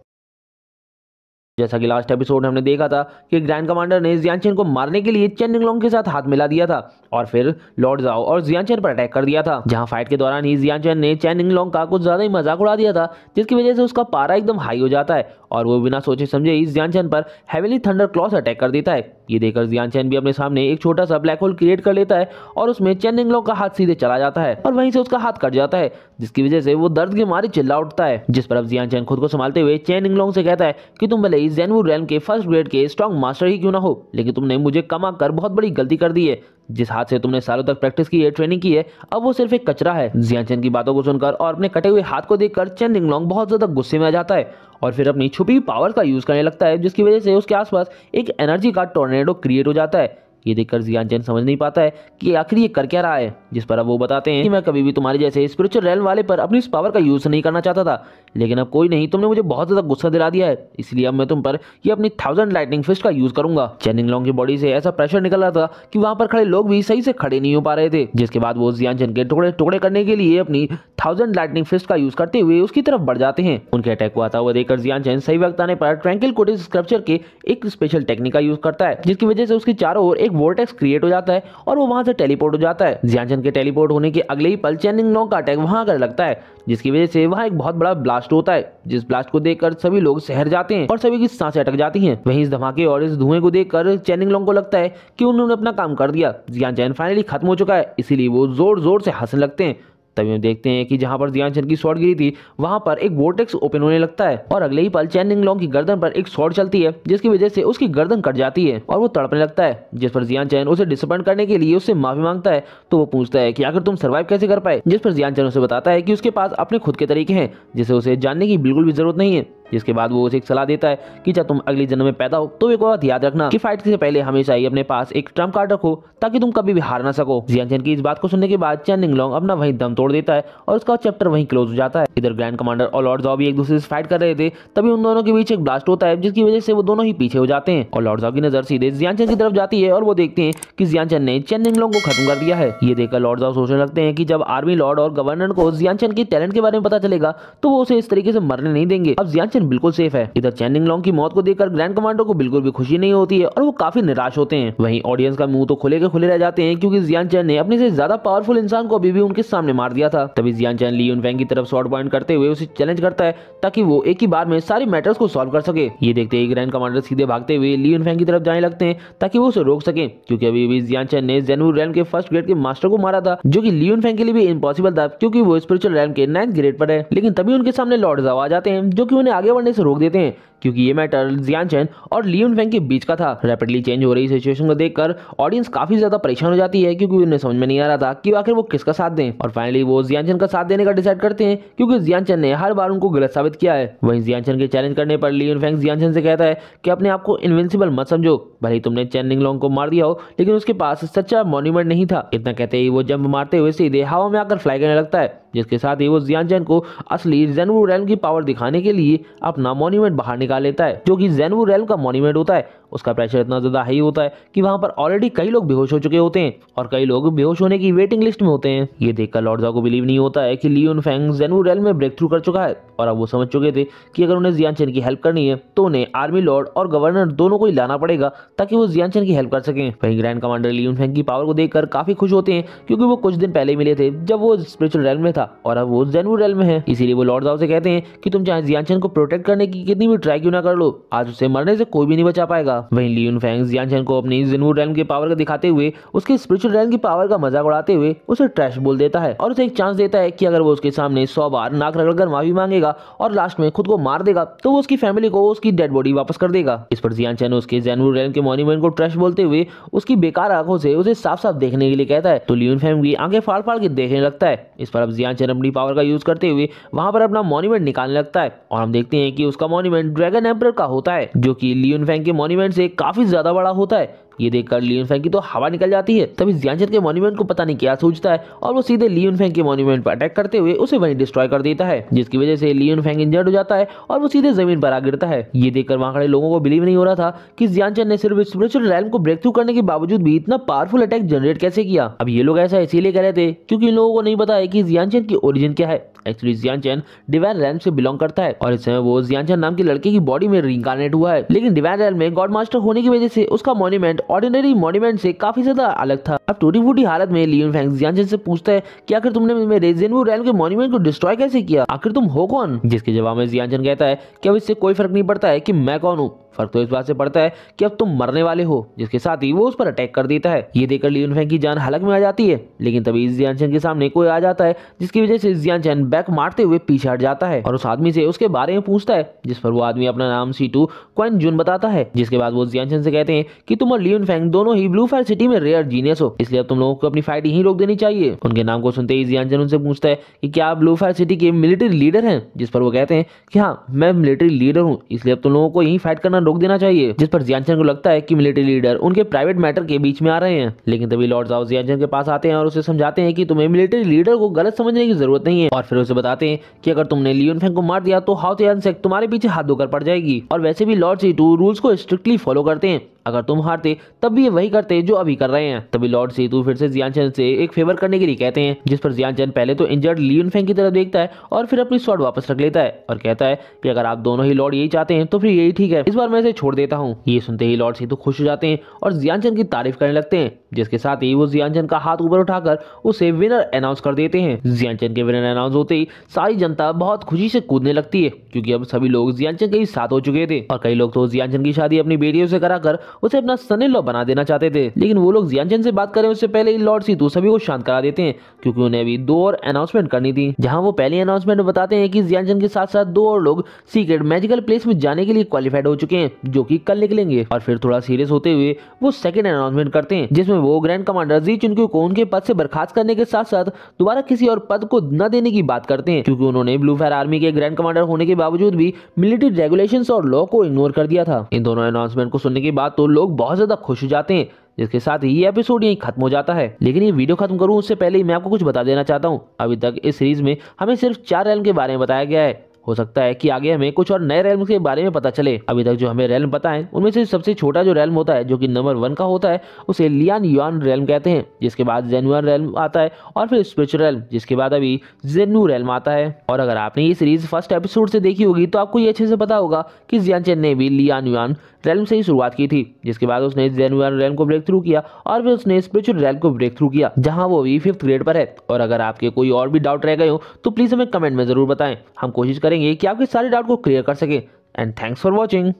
जैसा कि लास्ट एपिसोड में हमने देखा था कि ग्रैंड कमांडर ने जियानचेन को मारने के लिए चेन निंगलोंग के साथ हाथ मिला दिया था और फिर लॉर्ड जाओ और जियानचेन पर अटैक कर दिया था जहां फाइट के दौरान ही जियानचेन ने चेन निंगलोंग का कुछ ज़्यादा ही मजाक उड़ा दिया था जिसकी वजह से उसका पारा एकदम हाई हो जाता है और वो बिना सोचे समझे इस जियानचैन पर हैवेली थंडर क्लॉस अटैक कर देता है ये देखकर जियानचैन भी अपने सामने एक छोटा सा ब्लैक होल क्रिएट कर लेता है और उसमें चेनिंगलो का हाथ सीधे चला जाता है और वहीं से उसका हाथ कट जाता है जिसकी वजह से वो दर्द के मारे चिल्ला उठता है जिस पर अब जियानचैन खुद को संभालते हुए चैन इंगलोंग से कहता है की तुम भले ही जेनवू रैन के फर्स्ट ग्रेड के स्ट्रॉन्ग मास्टर ही क्यों ना हो लेकिन तुमने मुझे कमा कर बहुत बड़ी गलती कर दी है जिस हाथ से तुमने सालों तक प्रैक्टिस की है ट्रेनिंग की है अब वो सिर्फ एक कचरा है जियाचेन की बातों को सुनकर और अपने कटे हुए हाथ को देखकर चेन लिंगलोंग बहुत ज़्यादा गुस्से में आ जाता है और फिर अपनी छुपी पावर का यूज़ करने लगता है जिसकी वजह से उसके आसपास एक एनर्जी का टोर्नेडो क्रिएट हो जाता है ये देखकर जियान चैन समझ नहीं पाता है कि आखिर ये कर क्या रहा है जिस पर अब वो बताते हैं कि मैं कभी भी तुम्हारे जैसे स्पिरिचुअल रैल वाले पर अपनी इस पावर का यूज़ नहीं करना चाहता था लेकिन अब कोई नहीं तुमने मुझे बहुत ज़्यादा गुस्सा दिला दिया है इसलिए अब मैं तुम पर ये अपनी थाउजेंड लाइटनिंग फिस्ट का यूज़ करूंगा चैनिंग लॉन्ग की बॉडी से ऐसा प्रेशर निकल रहा था कि वहाँ पर खड़े लोग भी सही से खड़े नहीं हो पा रहे थे जिसके बाद वो जियान चैन के टुकड़े टुकड़े करने के लिए अपनी थाउजेंड लाइटनिंग फिस्ट का यूज़ करते हुए उसकी तरफ बढ़ जाते हैं उनके अटैक हुआ था वो देखकर जियान चैन सही वक्त आने पर ट्रैंकिल कोटिस स्क्रप्चर के एक स्पेशल टेक्निक का यूज़ करता है जिसकी वजह से उसके चारों ओर एक एक वोटेक्स क्रिएट हो जाता है और वो वहां से टेलीपोर्ट हो जाता है जियानचंद के टेलीपोर्ट होने के अगले ही पल चैनिंग नॉक का अटैक वहां कर लगता है जिसकी वजह से वहाँ एक बहुत बड़ा ब्लास्ट होता है जिस ब्लास्ट को देखकर सभी लोग शहर जाते हैं और सभी की सांसें अटक जाती हैं वहीं इस धमाके और इस धुएं को देखकर चैनिंग लॉन्ग को लगता है कि उन्होंने अपना काम कर दिया जियान चैन फाइनली खत्म हो चुका है इसीलिए वो जोर जोर से हंसने लगते हैं तभी हम देखते हैं कि जहां पर ध्यानचंद चंद की शॉट गिरी थी वहां पर एक वोटेक्स ओपन होने लगता है और अगले ही पल चैन निंगलोंग की गर्दन पर एक शॉट चलती है जिसकी वजह से उसकी गर्दन कट जाती है और वो तड़पने लगता है जिस पर जियान चैन उसे डिसअपॉइंट करने के लिए उससे माफी मांगता है तो वो पूछता है कि आखिर तुम सर्वाइव कैसे कर पाए जिस पर जियान चैन उसे बताता है कि उसके पास अपने खुद के तरीके हैं जिसे उसे जानने की बिल्कुल भी जरूरत नहीं है जिसके बाद वो उसे एक सलाह देता है कि जब तुम अगले जन्म में पैदा हो तो एक बात याद रखना कि फाइट से पहले हमेशा ही अपने पास एक ट्रम्प कार्ड रखो ताकि तुम कभी भी हार ना सको जियान की इस बात को सुनने के बाद चैन निंगलोंग अपना वही दम तोड़ देता है और उसका चैप्टर वही क्लोज हो जाता है इधर ग्रैंड कमांडर और लॉर्ड जॉब एक दूसरे से फाइट कर रहे थे तभी उन दोनों के बीच एक ब्लास्ट होता है जिसकी वजह से वो दोनों ही पीछे हो जाते हैं और लॉर्ड जॉब की नजर सीधे जियान की तरफ जाती है और वो देखते हैं कि जियान चैन ने चैन निंगलोंग को खत्म कर दिया है ये देखकर लॉर्ड जॉब सोचने लगते हैं कि जब आर्मी लॉर्ड और गवर्नर को जियान चैन के टैलेंट के बारे में पता चलेगा तो वो उसे इस तरीके से मरने नहीं देंगे अब जियान लोकेशन बिल्कुल सेफ है इधर चैनिंग लॉन्ग की मौत को देखकर ग्रैंड कमांडो को बिल्कुल भी खुशी नहीं होती है और वो काफी निराश होते हैं वही ऑडियंस का मुंह तो खुले के खुले रह जाते हैं क्योंकि जियान चैन ने अपने से ज्यादा पावरफुल इंसान को अभी भी उनके सामने मार दिया था तभी जियान चैन ली उनफेंग की तरफ शॉर्ट पॉइंट करते हुए उसे चैलेंज करता है ताकि वो एक ही बार में सारे मैटर्स को सोल्व कर सके ये देखते ही ग्रैंड कमांडर सीधे भागते हुए ली उनफेंग की तरफ जाने लगते हैं ताकि वो उसे रोक सके क्योंकि अभी भी जियान चैन ने जेनवू रैम के फर्स्ट ग्रेड के मास्टर को मारा था जो की ली फैंग के लिए भी इम्पॉसिबल था क्योंकि वो स्पिरिचुअल रैम के नाइन्थ ग्रेड पर है लेकिन तभी उनके सामने लॉर्ड आ जाते हैं जो कि उन्हें आगे पर्यावरण से रोक देते हैं क्योंकि ये मैटर जियान चैन और लियन फेंग के बीच का था रैपिडली चेंज हो रही सिचुएशन को देखकर ऑडियंस काफी ज्यादा परेशान हो जाती है क्योंकि उन्हें समझ में नहीं आ रहा था कि आखिर वो किसका साथ दें और फाइनली वो जियान चैन का साथ देने का डिसाइड करते हैं क्योंकि जियान चैन ने हर बार उनको गलत साबित किया है वहीं जियान चैन के चैलेंज करने पर लियन फेंग जियान चैन से कहता है कि अपने आप को इन्विंसिबल मत समझो भले तुमने चैन निंगलोंग को मार दिया हो लेकिन उसके पास सच्चा मॉन्यूमेंट नहीं था इतना कहते ही वो जंप मारते हुए सीधे हवा में आकर फ्लाई करने लगता है जिसके साथ ही वो जियान चैन को असली जेनवू रैन की पावर दिखाने के लिए अपना मॉन्यूमेंट बाहर निकाल निकाल लेता है जो कि जेनवू रेल का मॉन्यूमेंट होता है उसका प्रेशर इतना ज़्यादा हाई होता है कि वहाँ पर ऑलरेडी कई लोग बेहोश हो चुके होते हैं और कई लोग बेहोश होने की वेटिंग लिस्ट में होते हैं ये देखकर लॉर्डजा को बिलीव नहीं होता है कि लियोन फैंग जेनू रेल में ब्रेक थ्रू कर चुका है और अब वो समझ चुके थे कि अगर उन्हें जियान चैन की हेल्प करनी है तो उन्हें आर्मी लॉर्ड और गवर्नर दोनों को ही लाना पड़ेगा ताकि वो जियान चैन की हेल्प कर सकें वहीं ग्रैंड कमांडर लियोन फैंग की पावर को देखकर काफी खुश होते हैं क्योंकि वो कुछ दिन पहले मिले थे जब वो स्पिरिचुअल रेल में था और अब वो जेनू रेल में है इसीलिए वो लॉर्ड से कहते हैं कि तुम चाहे जियान चैन को प्रोटेक्ट करने की कितनी भी ट्राई क्यों ना कर लो आज उसे मरने से कोई भी नहीं बचा पाएगा वहीं लियन फैंग जियानचेन को अपनी जिनवू रैम की पावर का दिखाते हुए उसके स्पिरिचुअल रैम की पावर का मजाक उड़ाते हुए उसे ट्रैश बोल देता है और उसे एक चांस देता है कि अगर वो उसके सामने सौ बार नाक रगड़कर माफी मांगेगा और लास्ट में खुद को मार देगा तो वो उसकी फैमिली को उसकी डेड बॉडी वापस कर देगा इस पर जियान चैन उसके जैनवू रैम के मॉन्यूमेंट को ट्रैश बोलते हुए उसकी बेकार आंखों से उसे साफ साफ देखने के लिए कहता है तो लियन फैंग की आंखें फाड़ फाड़ के देखने लगता है इस पर अब जियान चैन अपनी पावर का यूज करते हुए वहां पर अपना मॉन्यूमेंट निकालने लगता है और हम देखते हैं कि उसका मॉन्यूमेंट ड्रैगन एम्पर का होता है जो कि लियन फैंग के मॉन्यूमेंट से काफ़ी ज़्यादा बड़ा होता है ये देखकर लियन फैंग की तो हवा निकल जाती है तभी जियांचन के मॉन्यूमेंट को पता नहीं क्या सोचता है और वो सीधे लियन फैंग के मॉन्यूमेंट पर अटैक करते हुए उसे वहीं डिस्ट्रॉय कर देता है जिसकी वजह से लियन फैंग इंजर्ड हो जाता है और वो सीधे जमीन पर आ गिरता है ये देखकर वहां खड़े लोगों को बिलीव नहीं हो रहा था कि जियांचन ने सिर्फ स्पिरिचुअल रैल को ब्रेक थ्रू करने के बावजूद भी इतना पावरफुल अटैक जनरेट कैसे किया अब ये लोग ऐसा इसीलिए कह रहे थे क्योंकि इन लोगों को नहीं पता है की जियांचन की ओरिजिन क्या है एक्चुअली जियांचन डिवाइन रैम से बिलोंग करता है और इस समय वो जियांचन नाम के लड़के की बॉडी में रिंकारनेट हुआ है लेकिन डिवाइन रैल में गॉड मास्टर होने की वजह से उसका मॉन्यूमेंट ऑर्डिनरी मॉन्यूमेंट से काफी ज्यादा अलग था अब टूटी फूटी हालत में लियोन फैंग जियान से पूछता है कि आखिर तुमने रेजेनवू रैल के मॉन्यूमेंट को डिस्ट्रॉय कैसे किया आखिर तुम हो कौन जिसके जवाब में जियान कहता है कि अब इससे कोई फर्क नहीं पड़ता है कि मैं कौन हूँ फर्क तो इस बात से पड़ता है कि अब तुम मरने वाले हो जिसके साथ ही वो उस पर अटैक कर देता है ये देखकर लियोन फेंग की जान हलक में आ जाती है लेकिन तभी जियान चैन के सामने कोई आ जाता है जिसकी वजह से जियान चैन बैक मारते हुए पीछे हट जाता है और उस आदमी से उसके बारे में पूछता है जिस पर वो आदमी अपना नाम सीटू क्वन जून बताता है जिसके बाद वो जियान चैन से कहते हैं की तुम और लियोन फेंग दोनों ही ब्लू फायर सिटी में रेयर जीनियस हो इसलिए अब तुम लोगों को अपनी फाइट यही रोक देनी चाहिए उनके नाम को सुनते ही जियान चैन उनसे पूछता है की क्या आप ब्लू फायर सिटी के मिलिट्री लीडर है जिस पर वो कहते हैं कि हाँ मैं मिलिट्री लीडर हूँ इसलिए अब तुम लोगों को यही फाइट करना करना रोक देना चाहिए जिस पर जियानचंद को लगता है कि मिलिट्री लीडर उनके प्राइवेट मैटर के बीच में आ रहे हैं लेकिन तभी लॉर्ड जाओ जियानचंद के पास आते हैं और उसे समझाते हैं कि तुम्हें मिलिट्री लीडर को गलत समझने की जरूरत नहीं है और फिर उसे बताते हैं कि अगर तुमने लियोन फेंग को मार दिया तो हाउ तुम्हारे पीछे हाथ धोकर पड़ जाएगी और वैसे भी लॉर्ड सी रूल्स को स्ट्रिक्टली फॉलो करते हैं अगर तुम हारते तब भी ये वही करते जो अभी कर रहे हैं तभी लॉर्ड सेतु फिर से जियानचंद से एक फेवर करने के लिए कहते हैं जिस पर जियानचंद पहले तो इंजर्ड लियन फेंग की तरफ देखता है और फिर अपनी शॉर्ट वापस रख लेता है और कहता है कि अगर आप दोनों ही लॉर्ड यही चाहते हैं तो फिर यही ठीक है इस बार मैं इसे छोड़ देता हूँ ये सुनते ही लॉर्ड सेतु खुश हो जाते हैं और जियानचंद की तारीफ करने लगते हैं जिसके साथ ही वो जियानचंद का हाथ ऊपर उठाकर उसे विनर अनाउंस कर देते हैं जियानचंद के विनर अनाउंस होते ही सारी जनता बहुत खुशी से कूदने लगती है क्योंकि अब सभी लोग जियानचंद के ही साथ हो चुके थे और कई लोग तो जियानचंद की शादी अपनी बेटियों से कराकर उसे अपना सनी लॉ बना देना चाहते थे लेकिन वो लोग जियानचंद से बात करें उससे पहले ही लॉर्ड सीतू सभी को शांत करा देते हैं क्योंकि उन्हें अभी दो और अनाउंसमेंट करनी थी जहां वो पहले अनाउंसमेंट बताते हैं कि जियानचंद के साथ साथ दो और लोग सीक्रेट मैजिकल प्लेस में जाने के लिए क्वालिफाइड हो चुके हैं जो की कल निकलेंगे और फिर थोड़ा सीरियस होते हुए वो सेकेंड अनाउंसमेंट करते हैं जिसमें वो ग्रैंड कमांडर जी चुनक्यू को उनके पद से बर्खास्त करने के साथ साथ दोबारा किसी और पद को न देने की बात करते हैं क्योंकि उन्होंने ब्लू फायर आर्मी के ग्रैंड कमांडर होने के बावजूद भी मिलिट्री रेगुलेशन और लॉ को इग्नोर कर दिया था इन दोनों अनाउंसमेंट को सुनने के बाद तो तो लोग बहुत ज़्यादा खुश हो जाते हैं जिसके साथ ये एपिसोड यही खत्म हो जाता है लेकिन ये वीडियो खत्म करूँ उससे पहले मैं आपको कुछ बता देना चाहता हूँ अभी तक इस सीरीज में हमें सिर्फ चार रैल के बारे में बताया गया है हो सकता है कि आगे हमें कुछ और नए रैल के बारे में पता चले अभी तक जो हमें रैल पता है उनमें से सबसे छोटा जो रैल होता है जो कि नंबर वन का होता है उसे लियान युआन रैल कहते हैं जिसके बाद जेनुअन रैल आता है और फिर स्पिरिचुअल रैल जिसके बाद अभी जेनू रैल आता है और अगर आपने ये सीरीज फर्स्ट एपिसोड से देखी होगी तो आपको ये अच्छे से पता होगा की जियान चेन ने भी लियान युआन रैलम से ही शुरुआत की थी जिसके बाद उसने जेनुअन रैलम को ब्रेक थ्रू किया और फिर उसने स्पिरिचुअल रैल को ब्रेक थ्रू किया जहाँ वो अभी फिफ्थ ग्रेड पर है और अगर आपके कोई और भी डाउट रह गए हो तो प्लीज़ हमें कमेंट में ज़रूर बताएं हम कोशिश करेंगे कि आपके सारे डाउट को क्लियर कर सके एंड थैंक्स फॉर वॉचिंग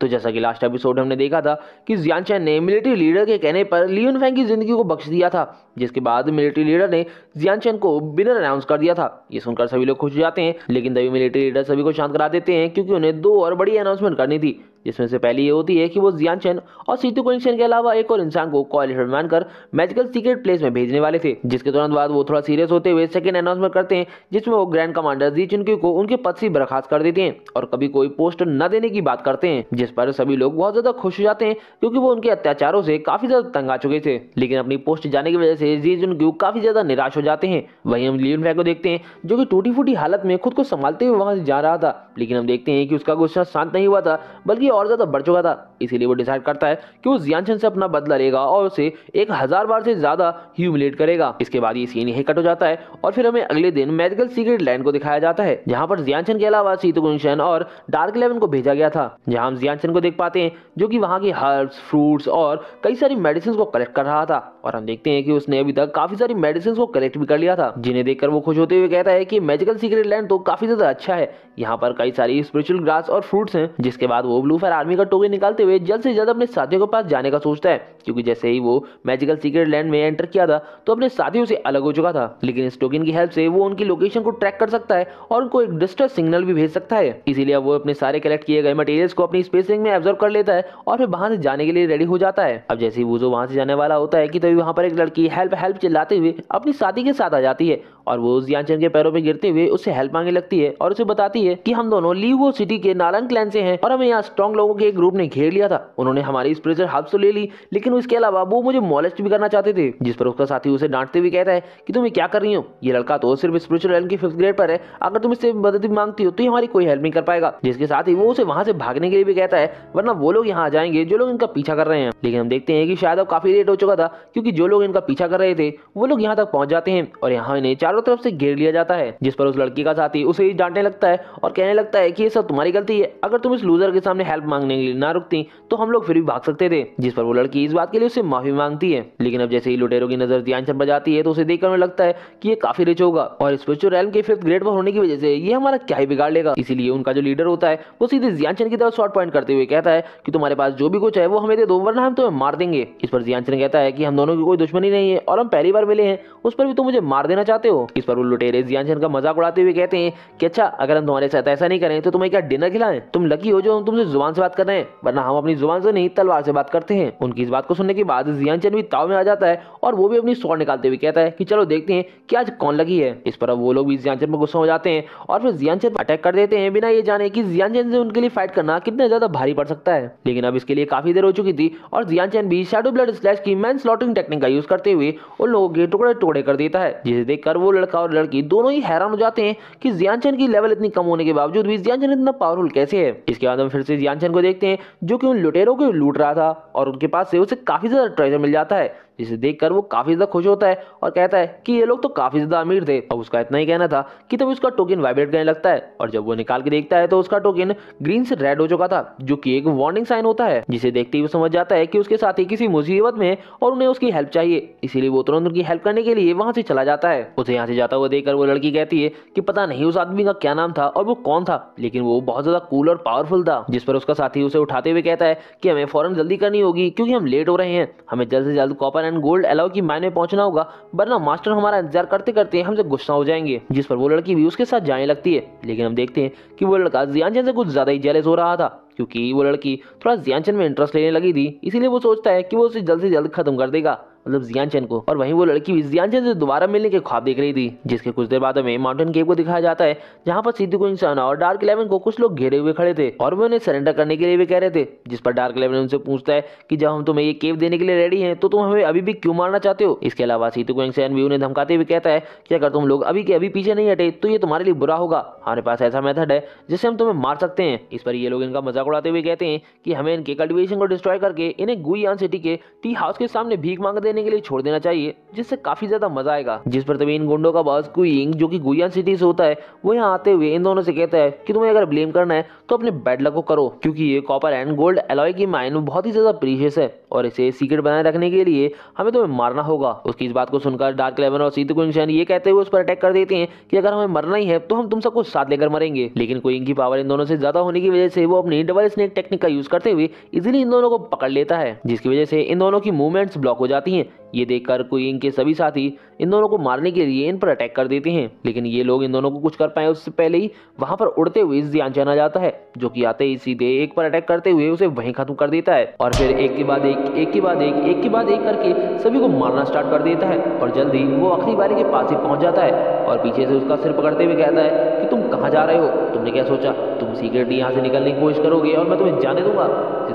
तो जैसा कि लास्ट एपिसोड हमने देखा था कि जियानचैन ने मिलिट्री लीडर के कहने पर लियोन फैंग की जिंदगी को बख्श दिया था जिसके बाद मिलिट्री लीडर ने जियानचैन को बिनर अनाउंस कर दिया था ये सुनकर सभी लोग खुश हो जाते हैं लेकिन तभी मिलिट्री लीडर सभी को शांत करा देते हैं क्योंकि उन्हें दो और बड़ी अनाउंसमेंट करनी थी जिसमें से पहली ये होती है कि वो जियान चैन और सीतू चैन के अलावा एक और इंसान को क्वालिफाइड मानकर मैजिकल सीक्रेट प्लेस में भेजने वाले थे जिसके तुरंत बाद वो थोड़ा सीरियस होते हुए सेकेंड अनाउंसमेंट करते हैं जिसमें वो ग्रैंड कमांडर जी चुनकी को उनके पद से बर्खास्त कर देते हैं और कभी कोई पोस्ट न देने की बात करते हैं जिस पर सभी लोग बहुत ज्यादा खुश हो जाते हैं क्योंकि वो उनके अत्याचारों से काफी ज्यादा तंग आ चुके थे लेकिन अपनी पोस्ट जाने की वजह से जी चुनकी काफी ज्यादा निराश हो जाते हैं वही हम लियन फै को देखते हैं जो की टूटी फूटी हालत में खुद को संभालते हुए वहां से जा रहा था लेकिन हम देखते हैं कि उसका गुस्सा शांत नहीं हुआ था बल्कि और ज़्यादा बढ़ चुका था इसीलिए वो डिसाइड करता है कि वो जियानशन से अपना बदला लेगा और उसे एक हज़ार बार से ज़्यादा ह्यूमिलेट करेगा इसके बाद ये सीन यही कट हो जाता है और फिर हमें अगले दिन मेडिकल सीक्रेट लैंड को दिखाया जाता है जहाँ पर जियानशन के अलावा सीतुकुंशन और डार्क इलेवन को भेजा गया था जहाँ हम जियानशन को देख पाते हैं जो कि वहाँ की हर्ब्स फ्रूट्स और कई सारी मेडिसिन को कलेक्ट कर रहा था और हम देखते हैं कि उसने अभी तक काफी सारी मेडिसिन को कलेक्ट भी कर लिया था जिन्हें देखकर वो खुश होते हुए कहता है कि मैजिकल सीक्रेट लैंड तो काफी ज्यादा अच्छा है यहाँ पर कई सारी स्पिरिचुअल ग्रास और फ्रूट्स हैं जिसके बाद वो ब्लू पर आर्मी का टोकन निकालते हुए जल्द से जल्द अपने साथियों के पास जाने का सोचता है क्योंकि जैसे ही वो मैजिकल सीक्रेट लैंड में एंटर किया था तो अपने साथियों से अलग हो चुका था लेकिन इस टोकन की हेल्प से वो उनकी लोकेशन को ट्रैक कर सकता है और उनको एक डिस्टर्स सिग्नल भी भेज सकता है इसीलिए वो अपने सारे कलेक्ट किए गए मटेरियल्स को अपनी स्पेस रिंग में एब्जॉर्व कर लेता है और फिर वहां से जाने के लिए रेडी हो जाता है अब जैसे ही वो जो वहां से जाने वाला होता है की तभी वहां पर एक लड़की हेल्प हेल्प चिल्लाते हुए अपनी साथी के साथ आ जाती है और वो जियानचंद के पैरों पर गिरते हुए उससे हेल्प मांगने लगती है और उसे बताती है की हम दोनों लीवो सिटी के नालन क्लैन से है और हमें यहाँ स्ट्रॉन्ग लोगों के एक ग्रुप ने घेर लिया था उन्होंने हमारी स्पिरिचुअल हेल्प तो ले ली लेकिन उसके अलावा वो मुझे मॉलेस्ट भी करना चाहते थे जिस पर उसका साथी उसे डांटते हुए कहता है कि तुम ये क्या कर रही हो ये लड़का तो सिर्फ स्पिरिचुअल हेल्प की फिफ्थ ग्रेड पर है अगर तुम इससे मदद भी मांगती हो तो हमारी कोई हेल्प नहीं कर पाएगा जिसके साथ ही वो उसे वहां से भागने के लिए भी कहता है वरना वो लोग यहाँ आ जाएंगे जो लोग इनका पीछा कर रहे हैं लेकिन हम देखते हैं कि शायद अब काफी लेट हो चुका था क्योंकि जो लोग इनका पीछा कर रहे थे वो लोग यहाँ तक पहुंच जाते हैं और यहाँ इन्हें चारों तरफ से घेर लिया जाता है जिस पर उस लड़की का साथी उसे ही डांटने लगता है और कहने लगता है कि ये सब तुम्हारी गलती है अगर तुम इस लूजर के सामने हेल्प हेल्प मांगने के लिए ना रुकती तो हम लोग फिर भी भाग सकते थे जिस पर वो लड़की इस बात के लिए उसे माफी मांगती है लेकिन अब जैसे ही लुटेरों की नजर ध्यानचंद पर जाती है तो उसे देखकर लगता है कि ये काफी रिच होगा और स्पिरिचुअल रैलम के फिफ्थ ग्रेड पर होने की वजह से ये हमारा क्या ही बिगाड़ लेगा इसीलिए उनका जो लीडर होता है वो सीधे जियानचंद की तरफ शॉर्ट पॉइंट करते हुए कहता है कि तुम्हारे पास जो भी कुछ है वो हमें दे दो वरना हम तुम्हें मार देंगे इस पर जियानचंद कहता है कि हम दोनों की कोई दुश्मनी नहीं है और हम पहली बार मिले हैं उस पर भी तुम मुझे मार देना चाहते हो इस पर वो लुटेरे जियानचंद का मजाक उड़ाते हुए कहते हैं कि अच्छा अगर हम तुम्हारे साथ ऐसा नहीं करें तो तुम्हें क्या डिनर खिलाएं तुम लकी हो जो हम तुमसे जुबान से बात कर रहे हैं वरना हम अपनी जुबान से नहीं तलवार से बात करते हैं उनकी इस बात को सुनने के बाद जियान चंद भी ताव में आ जाता है और वो भी अपनी सौर निकालते हुए कहता है कि चलो देखते हैं कि आज कौन लगी है इस पर अब वो लोग भी जियान चंद पर गुस्सा हो जाते हैं और फिर जियान चंद अटैक कर देते हैं बिना ये जाने की जियान चंद से उनके लिए फाइट करना कितना ज्यादा भारी पड़ सकता है लेकिन अब इसके लिए काफी देर हो चुकी थी और जियान चंद भी शेडो ब्लड स्लैश की मैन स्लॉटिंग टेक्निक का यूज करते हुए उन लोगों के टुकड़े टुकड़े कर देता है जिसे देखकर वो लड़का और लड़की दोनों ही हैरान हो जाते हैं कि जियान चंद की लेवल इतनी कम होने के बावजूद भी जियान चंद इतना पावरफुल कैसे है इसके बाद हम फिर से जियान कांचन को देखते हैं जो कि उन लुटेरों को लूट रहा था और उनके पास से उसे काफ़ी ज़्यादा ट्रेजर मिल जाता है जिसे देखकर वो काफ़ी ज़्यादा खुश होता है और कहता है कि ये लोग तो काफ़ी ज़्यादा अमीर थे अब उसका इतना ही कहना था कि तभी उसका टोकन वाइब्रेट करने लगता है और जब वो निकाल के देखता है तो उसका टोकन ग्रीन से रेड हो चुका था जो कि एक वार्निंग साइन होता है जिसे देखते ही वो समझ जाता है कि उसके साथ ही किसी मुसीबत में और उन्हें उसकी हेल्प चाहिए इसीलिए वो तुरंत उनकी हेल्प करने के लिए वहाँ से चला जाता है उसे यहाँ से जाता हुआ देखकर वो लड़की कहती है की पता नहीं उस आदमी का क्या नाम था और वो कौन था लेकिन वो बहुत ज़्यादा कूल और पावरफुल था जिस पर उसका साथी उसे उठाते हुए कहता है कि हमें फ़ौरन जल्दी करनी होगी क्योंकि हम लेट हो रहे हैं हमें जल्द से जल्द कॉपर एंड गोल्ड अलाउ की मायने पहुंचना होगा वरना मास्टर हमारा इंतजार करते करते हमसे गुस्सा हो जाएंगे जिस पर वो लड़की भी उसके साथ जाने लगती है लेकिन हम देखते हैं कि वो लड़का जियानचंद से कुछ ज्यादा ही जेलस हो रहा था क्योंकि वो लड़की थोड़ा जियानचंद में इंटरेस्ट लेने लगी थी इसीलिए वो सोचता है कि वो उसे जल्द से जल्द खत्म कर देगा मतलब जियान चैन को और वहीं वो लड़की भी जियान चैन से दोबारा मिलने के ख्वाब देख रही थी जिसके कुछ देर बाद हमें माउंटेन केव को दिखाया जाता है जहाँ पर सिद्धू को इंसान और डार्क इलेवन को कुछ लोग घेरे हुए खड़े थे और वे उन्हें सरेंडर करने के लिए भी कह रहे थे जिस पर डार्क इलेवन उनसे पूछता है कि जब हम तुम्हें ये केव देने के लिए रेडी है तो तुम हमें अभी भी क्यों मारना चाहते हो इसके अलावा सिद्धू को इंसान भी उन्हें धमकाते हुए कहता है कि अगर तुम लोग अभी के अभी पीछे नहीं हटे तो ये तुम्हारे लिए बुरा होगा हमारे पास ऐसा मेथड है जिससे हम तुम्हें मार सकते हैं इस पर ये लोग इनका मजाक उड़ाते हुए कहते हैं कि हमें इनके कल्टिवेशन को डिस्ट्रॉय करके इन्हें गुईयान सिटी के टी हाउस के सामने भीख मांग देने लेने के लिए छोड़ देना चाहिए जिससे काफी ज्यादा मजा आएगा जिस पर तभी इन गुंडो का बॉस कुइंग जो कि गुयान सिटी से होता है वो यहाँ आते हुए इन दोनों से कहता है कि तुम्हें अगर ब्लेम करना है तो अपने लक को करो क्योंकि ये कॉपर एंड गोल्ड एलॉय की माइन बहुत ही ज्यादा प्रीशियस है और इसे सीक्रेट बनाए रखने के लिए हमें तुम्हें मारना होगा उसकी इस बात को सुनकर डार्क लेवन और सीधु कुंगशन ये कहते हुए उस पर अटैक कर देते हैं कि अगर हमें मरना ही है तो हम तुम सबको साथ लेकर मरेंगे लेकिन कुइंग की पावर इन दोनों से ज्यादा होने की वजह से वो अपनी डबल स्नेक टेक्निक का यूज करते हुए इजिली इन दोनों को पकड़ लेता है जिसकी वजह से इन दोनों की मूवमेंट्स ब्लॉक हो जाती है हैं ये देखकर कोई इनके सभी साथी इन दोनों को मारने के लिए इन पर अटैक कर देते हैं लेकिन ये लोग इन दोनों को कुछ कर पाए उससे पहले ही वहां पर उड़ते हुए ध्यान जाना जाता है जो कि आते ही सीधे एक पर अटैक करते हुए उसे वहीं खत्म कर देता है और फिर एक के बाद एक एक के बाद एक एक के बाद एक करके सभी को मारना स्टार्ट कर देता है और जल्दी वो आखिरी बारी के पास ही पहुंच जाता है और पीछे से उसका सिर पकड़ते हुए कहता है कि तुम कहाँ जा रहे हो तुमने क्या सोचा तुम सीक्रेटली यहाँ से निकलने की कोशिश करोगे और मैं तुम्हें जाने दूंगा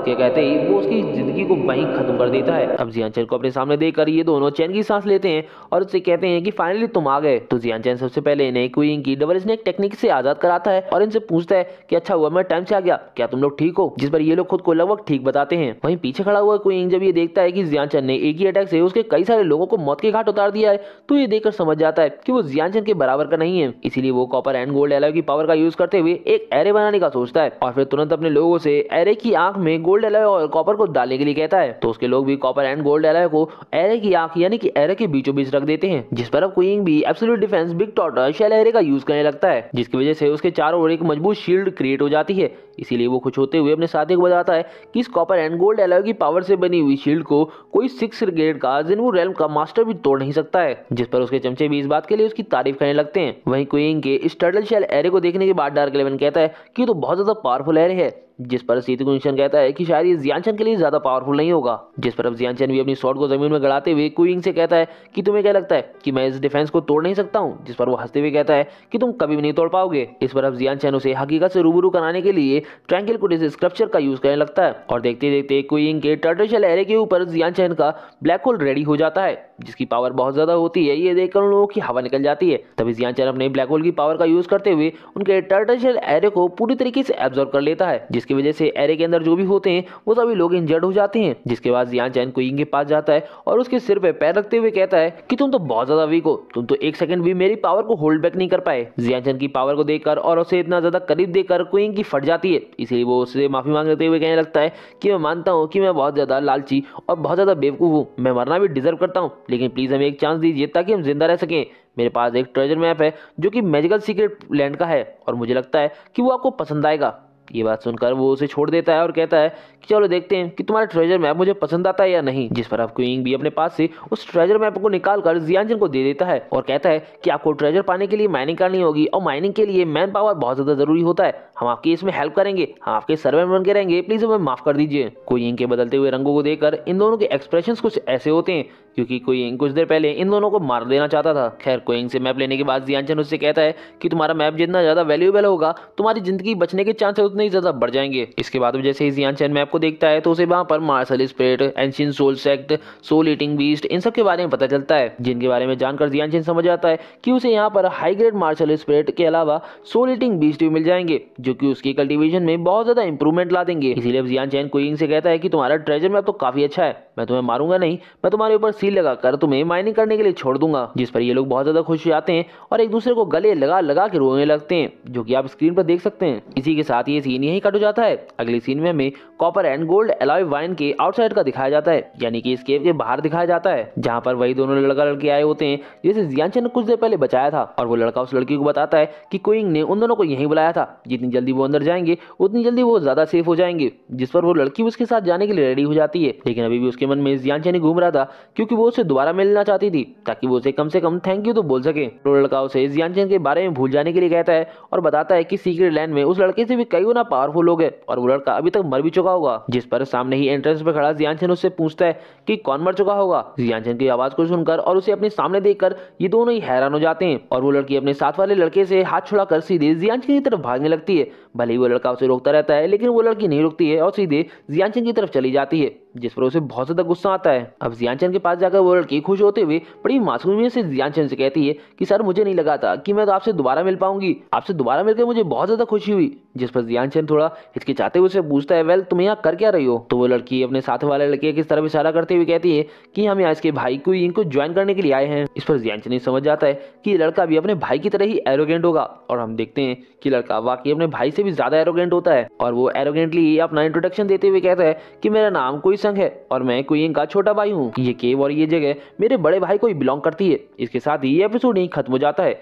के कहते हैं वो उसकी जिंदगी को वहीं खत्म कर देता है अब जियानचैन को अपने सामने देखकर ये दोनों चैन की सांस लेते हैं और उससे कहते हैं कि फाइनली तुम आ गए तो जियानचैन सबसे पहले इन्हें क्वीन की डबल स्नेक टेक्निक से आजाद कराता है और इनसे पूछता है कि अच्छा हुआ मैं टाइम से आ गया क्या तुम लोग ठीक हो जिस पर ये लोग खुद को लगभग ठीक बताते हैं वही पीछे खड़ा हुआ कोई जब ये देखता है कि जियानचैन ने एक ही अटैक से उसके कई सारे लोगों को मौत के घाट उतार दिया है तो ये देखकर समझ जाता है की वो जियानचैन के बराबर का नहीं है इसीलिए वो कॉपर एंड गोल्ड एलॉय की पावर का यूज करते हुए एक एरे बनाने का सोचता है और फिर तुरंत अपने लोगों से एरे की आंख में गोल्ड एलॉय और कॉपर को डालने के लिए कहता है तो उसके लोग भी कॉपर एंड गोल्ड एलॉय को एरे की आंख यानी कि एरे के बीचों बीच रख देते हैं जिस पर अब क्वीन भी absolute defense big tortoise shell array का यूज करने लगता है जिसकी वजह से उसके चारों ओर एक मजबूत शील्ड क्रिएट हो जाती है इसीलिए वो खुश होते हुए अपने साथी को बताता है कि इस कॉपर एंड गोल्ड एलॉय की पावर से बनी हुई शील्ड को कोई सिक्स ग्रेड का जिनवू रेलम का मास्टर भी तोड़ नहीं सकता है जिस पर उसके चमचे भी इस बात के लिए उसकी तारीफ करने लगते हैं वहीं क्वीन के इस टर्टल शेल एरे को देखने के बाद डार्क इलेवन कहता है कि तो बहुत ज्यादा पावरफुल एरे है जिस पर सीतु गुंशन कहता है कि शायद ये जियानचंद के लिए ज्यादा पावरफुल नहीं होगा जिस पर अब जियानचंद भी अपनी शॉट को जमीन में गड़ाते हुए कुइंग से कहता है कि तुम्हें क्या लगता है कि मैं इस डिफेंस को तोड़ नहीं सकता हूँ जिस पर वो हंसते हुए कहता है कि तुम कभी भी नहीं तोड़ पाओगे इस पर अब जियानचंद उसे हकीकत से रूबरू कराने के लिए ट्रैंकिल कुटिस स्क्रप्चर का यूज करने लगता है और देखते देखते कुइंग के टर्टेशल एरे के ऊपर जियानचंद का ब्लैक होल रेडी हो जाता है जिसकी पावर बहुत ज्यादा होती है ये देखकर उन लोगों की हवा निकल जाती है तभी जियानचंद अपने ब्लैक होल की पावर का यूज करते हुए उनके टर्टिशल एरे को पूरी तरीके से एब्जॉर्व कर लेता है जिसकी जिसकी वजह से एरे के अंदर जो भी होते हैं वो सभी लोग इंजर्ड हो जाते हैं जिसके बाद जियान चैन को इनके पास जाता है और उसके सिर पर पैर रखते हुए कहता है कि तुम तो बहुत ज्यादा वीक हो तुम तो एक सेकंड भी मेरी पावर को होल्ड बैक नहीं कर पाए जियान चैन की पावर को देखकर और उसे इतना ज्यादा करीब देखकर कोइंग की फट जाती है इसलिए वो उससे माफी मांगते हुए कहने लगता है कि मैं मानता हूँ कि मैं बहुत ज्यादा लालची और बहुत ज्यादा बेवकूफ़ हूँ मैं मरना भी डिजर्व करता हूँ लेकिन प्लीज़ हमें एक चांस दीजिए ताकि हम जिंदा रह सकें मेरे पास एक ट्रेजर मैप है जो कि मैजिकल सीक्रेट लैंड का है और मुझे लगता है कि वो आपको पसंद आएगा ये बात सुनकर वो उसे छोड़ देता है और कहता है कि चलो देखते हैं कि तुम्हारा ट्रेजर मैप मुझे पसंद आता है या नहीं जिस पर आप क्विंग भी अपने पास से उस ट्रेजर मैप को निकाल कर जियांजन को दे देता है और कहता है कि आपको ट्रेजर पाने के लिए माइनिंग करनी होगी और माइनिंग के लिए मैन पावर बहुत ज्यादा जरूरी होता है हम आपकी इसमें हेल्प करेंगे हम आपके सर्वे में बन के रहेंगे प्लीज हमें माफ कर दीजिए क्विंग के बदलते हुए रंगों को देकर इन दोनों के एक्सप्रेशन कुछ ऐसे होते हैं क्योंकि कोई कुछ देर पहले इन दोनों को मार देना चाहता था खैर कोइंग से मैप लेने के बाद जियानचन उससे कहता है कि तुम्हारा मैप जितना ज़्यादा वैल्यूएबल होगा तुम्हारी ज़िंदगी बचने के चांसेस उतने ही ज़्यादा बढ़ जाएंगे इसके बाद जैसे ही जियानचन मैप को देखता है तो उसे वहाँ पर martial spirit ancient soul sect soul eating beast इन सब के बारे में पता चलता है जिनके बारे में जानकर जियानचन समझ आता है कि उसे यहाँ पर हाई ग्रेड मार्शल स्प्रेट के अलावा सोल ईटिंग बीस्ट भी मिल जाएंगे जो कि उसकी कल्टिवेशन में बहुत ज़्यादा इंप्रूवमेंट ला देंगे इसीलिए जियानचन कोइंग से कहता है कि तुम्हारा ट्रेजर मैप तो काफ़ी अच्छा है मैं तुम्हें मारूंगा नहीं मैं तुम्हारे ऊपर सील लगाकर तुम्हें माइनिंग करने के लिए छोड़ दूंगा जिस पर ये लोग बहुत ज़्यादा खुश हो जाते हैं और एक दूसरे को गले लगा लगा के रोने लगते हैं जो कि आप स्क्रीन पर देख सकते हैं इसी के साथ ये सीन यही कट हो जाता है अगले सीन में हमें copper and gold alloy mine के आउटसाइड का दिखाया जाता है यानी कि इस के बाहर दिखाया जाता है जहाँ पर वही दोनों लड़का लड़के आए होते हैं जिसे जियांचन ने कुछ देर पहले बचाया था और वो लड़का उस लड़की को बताता है कि कोइंग ने उन दोनों को यहीं बुलाया था जितनी जल्दी वो अंदर जाएंगे उतनी जल्दी वो ज्यादा सेफ हो जाएंगे जिस पर वो लड़की उसके साथ जाने के लिए रेडी हो जाती है लेकिन अभी भी उसके जीवन में जियांचेनी घूम रहा था क्योंकि वो उसे दोबारा मिलना चाहती थी ताकि वो उसे कम से कम थैंक यू तो बोल सके तो लड़का उसे जियांचेन के बारे में भूल जाने के लिए कहता है और बताता है की सीक्रेट लैंड में उस लड़के से भी कई गुना पावरफुल लोग है और वो लड़का अभी तक मर भी चुका होगा जिस पर सामने ही एंट्रेंस पर खड़ा जियांचेन उससे पूछता है की कौन मर चुका होगा जियांचेन की आवाज को सुनकर और उसे अपने सामने देख ये दोनों ही हैरान हो जाते हैं और वो लड़की अपने साथ वाले लड़के से हाथ छुड़ा कर सीधे जियांचेन की तरफ भागने लगती है भले ही वो लड़का उसे रोकता रहता है लेकिन वो लड़की नहीं रुकती है और सीधे जियांचेन की तरफ चली जाती है जिस पर उसे बहुत ज्यादा गुस्सा आता है अब जियानचंद के पास जाकर वो लड़की खुश होते हुए बड़ी मासूमियत से जियानचंद से कहती है कि सर मुझे नहीं लगा था कि मैं तो आपसे दोबारा मिल पाऊंगी आपसे दोबारा मिलकर मुझे बहुत ज्यादा खुशी हुई जिस पर जियानचंद थोड़ा हिचकिचाते हुए उसे पूछता है वेल तुम यहाँ कर क्या रही हो तो वो लड़की अपने साथ वाले लड़के की तरफ इशारा करते हुए कहती है की हम यहाँ इसके भाई को इनको ज्वाइन करने के लिए आए हैं इस पर जियानचंद समझ जाता है की लड़का भी अपने भाई की तरह ही एरोगेंट होगा और हम देखते हैं कि लड़का वाकई अपने भाई से भी ज्यादा एरोगेंट होता है और वो एरोगेंटली अपना इंट्रोडक्शन देते हुए कहता है की मेरा नाम कोई संघ है और मैं क्वीन का छोटा भाई हूँ ये केव और ये जगह मेरे बड़े भाई को ही बिलोंग करती है इसके साथ ही ये एपिसोड यही खत्म हो जाता है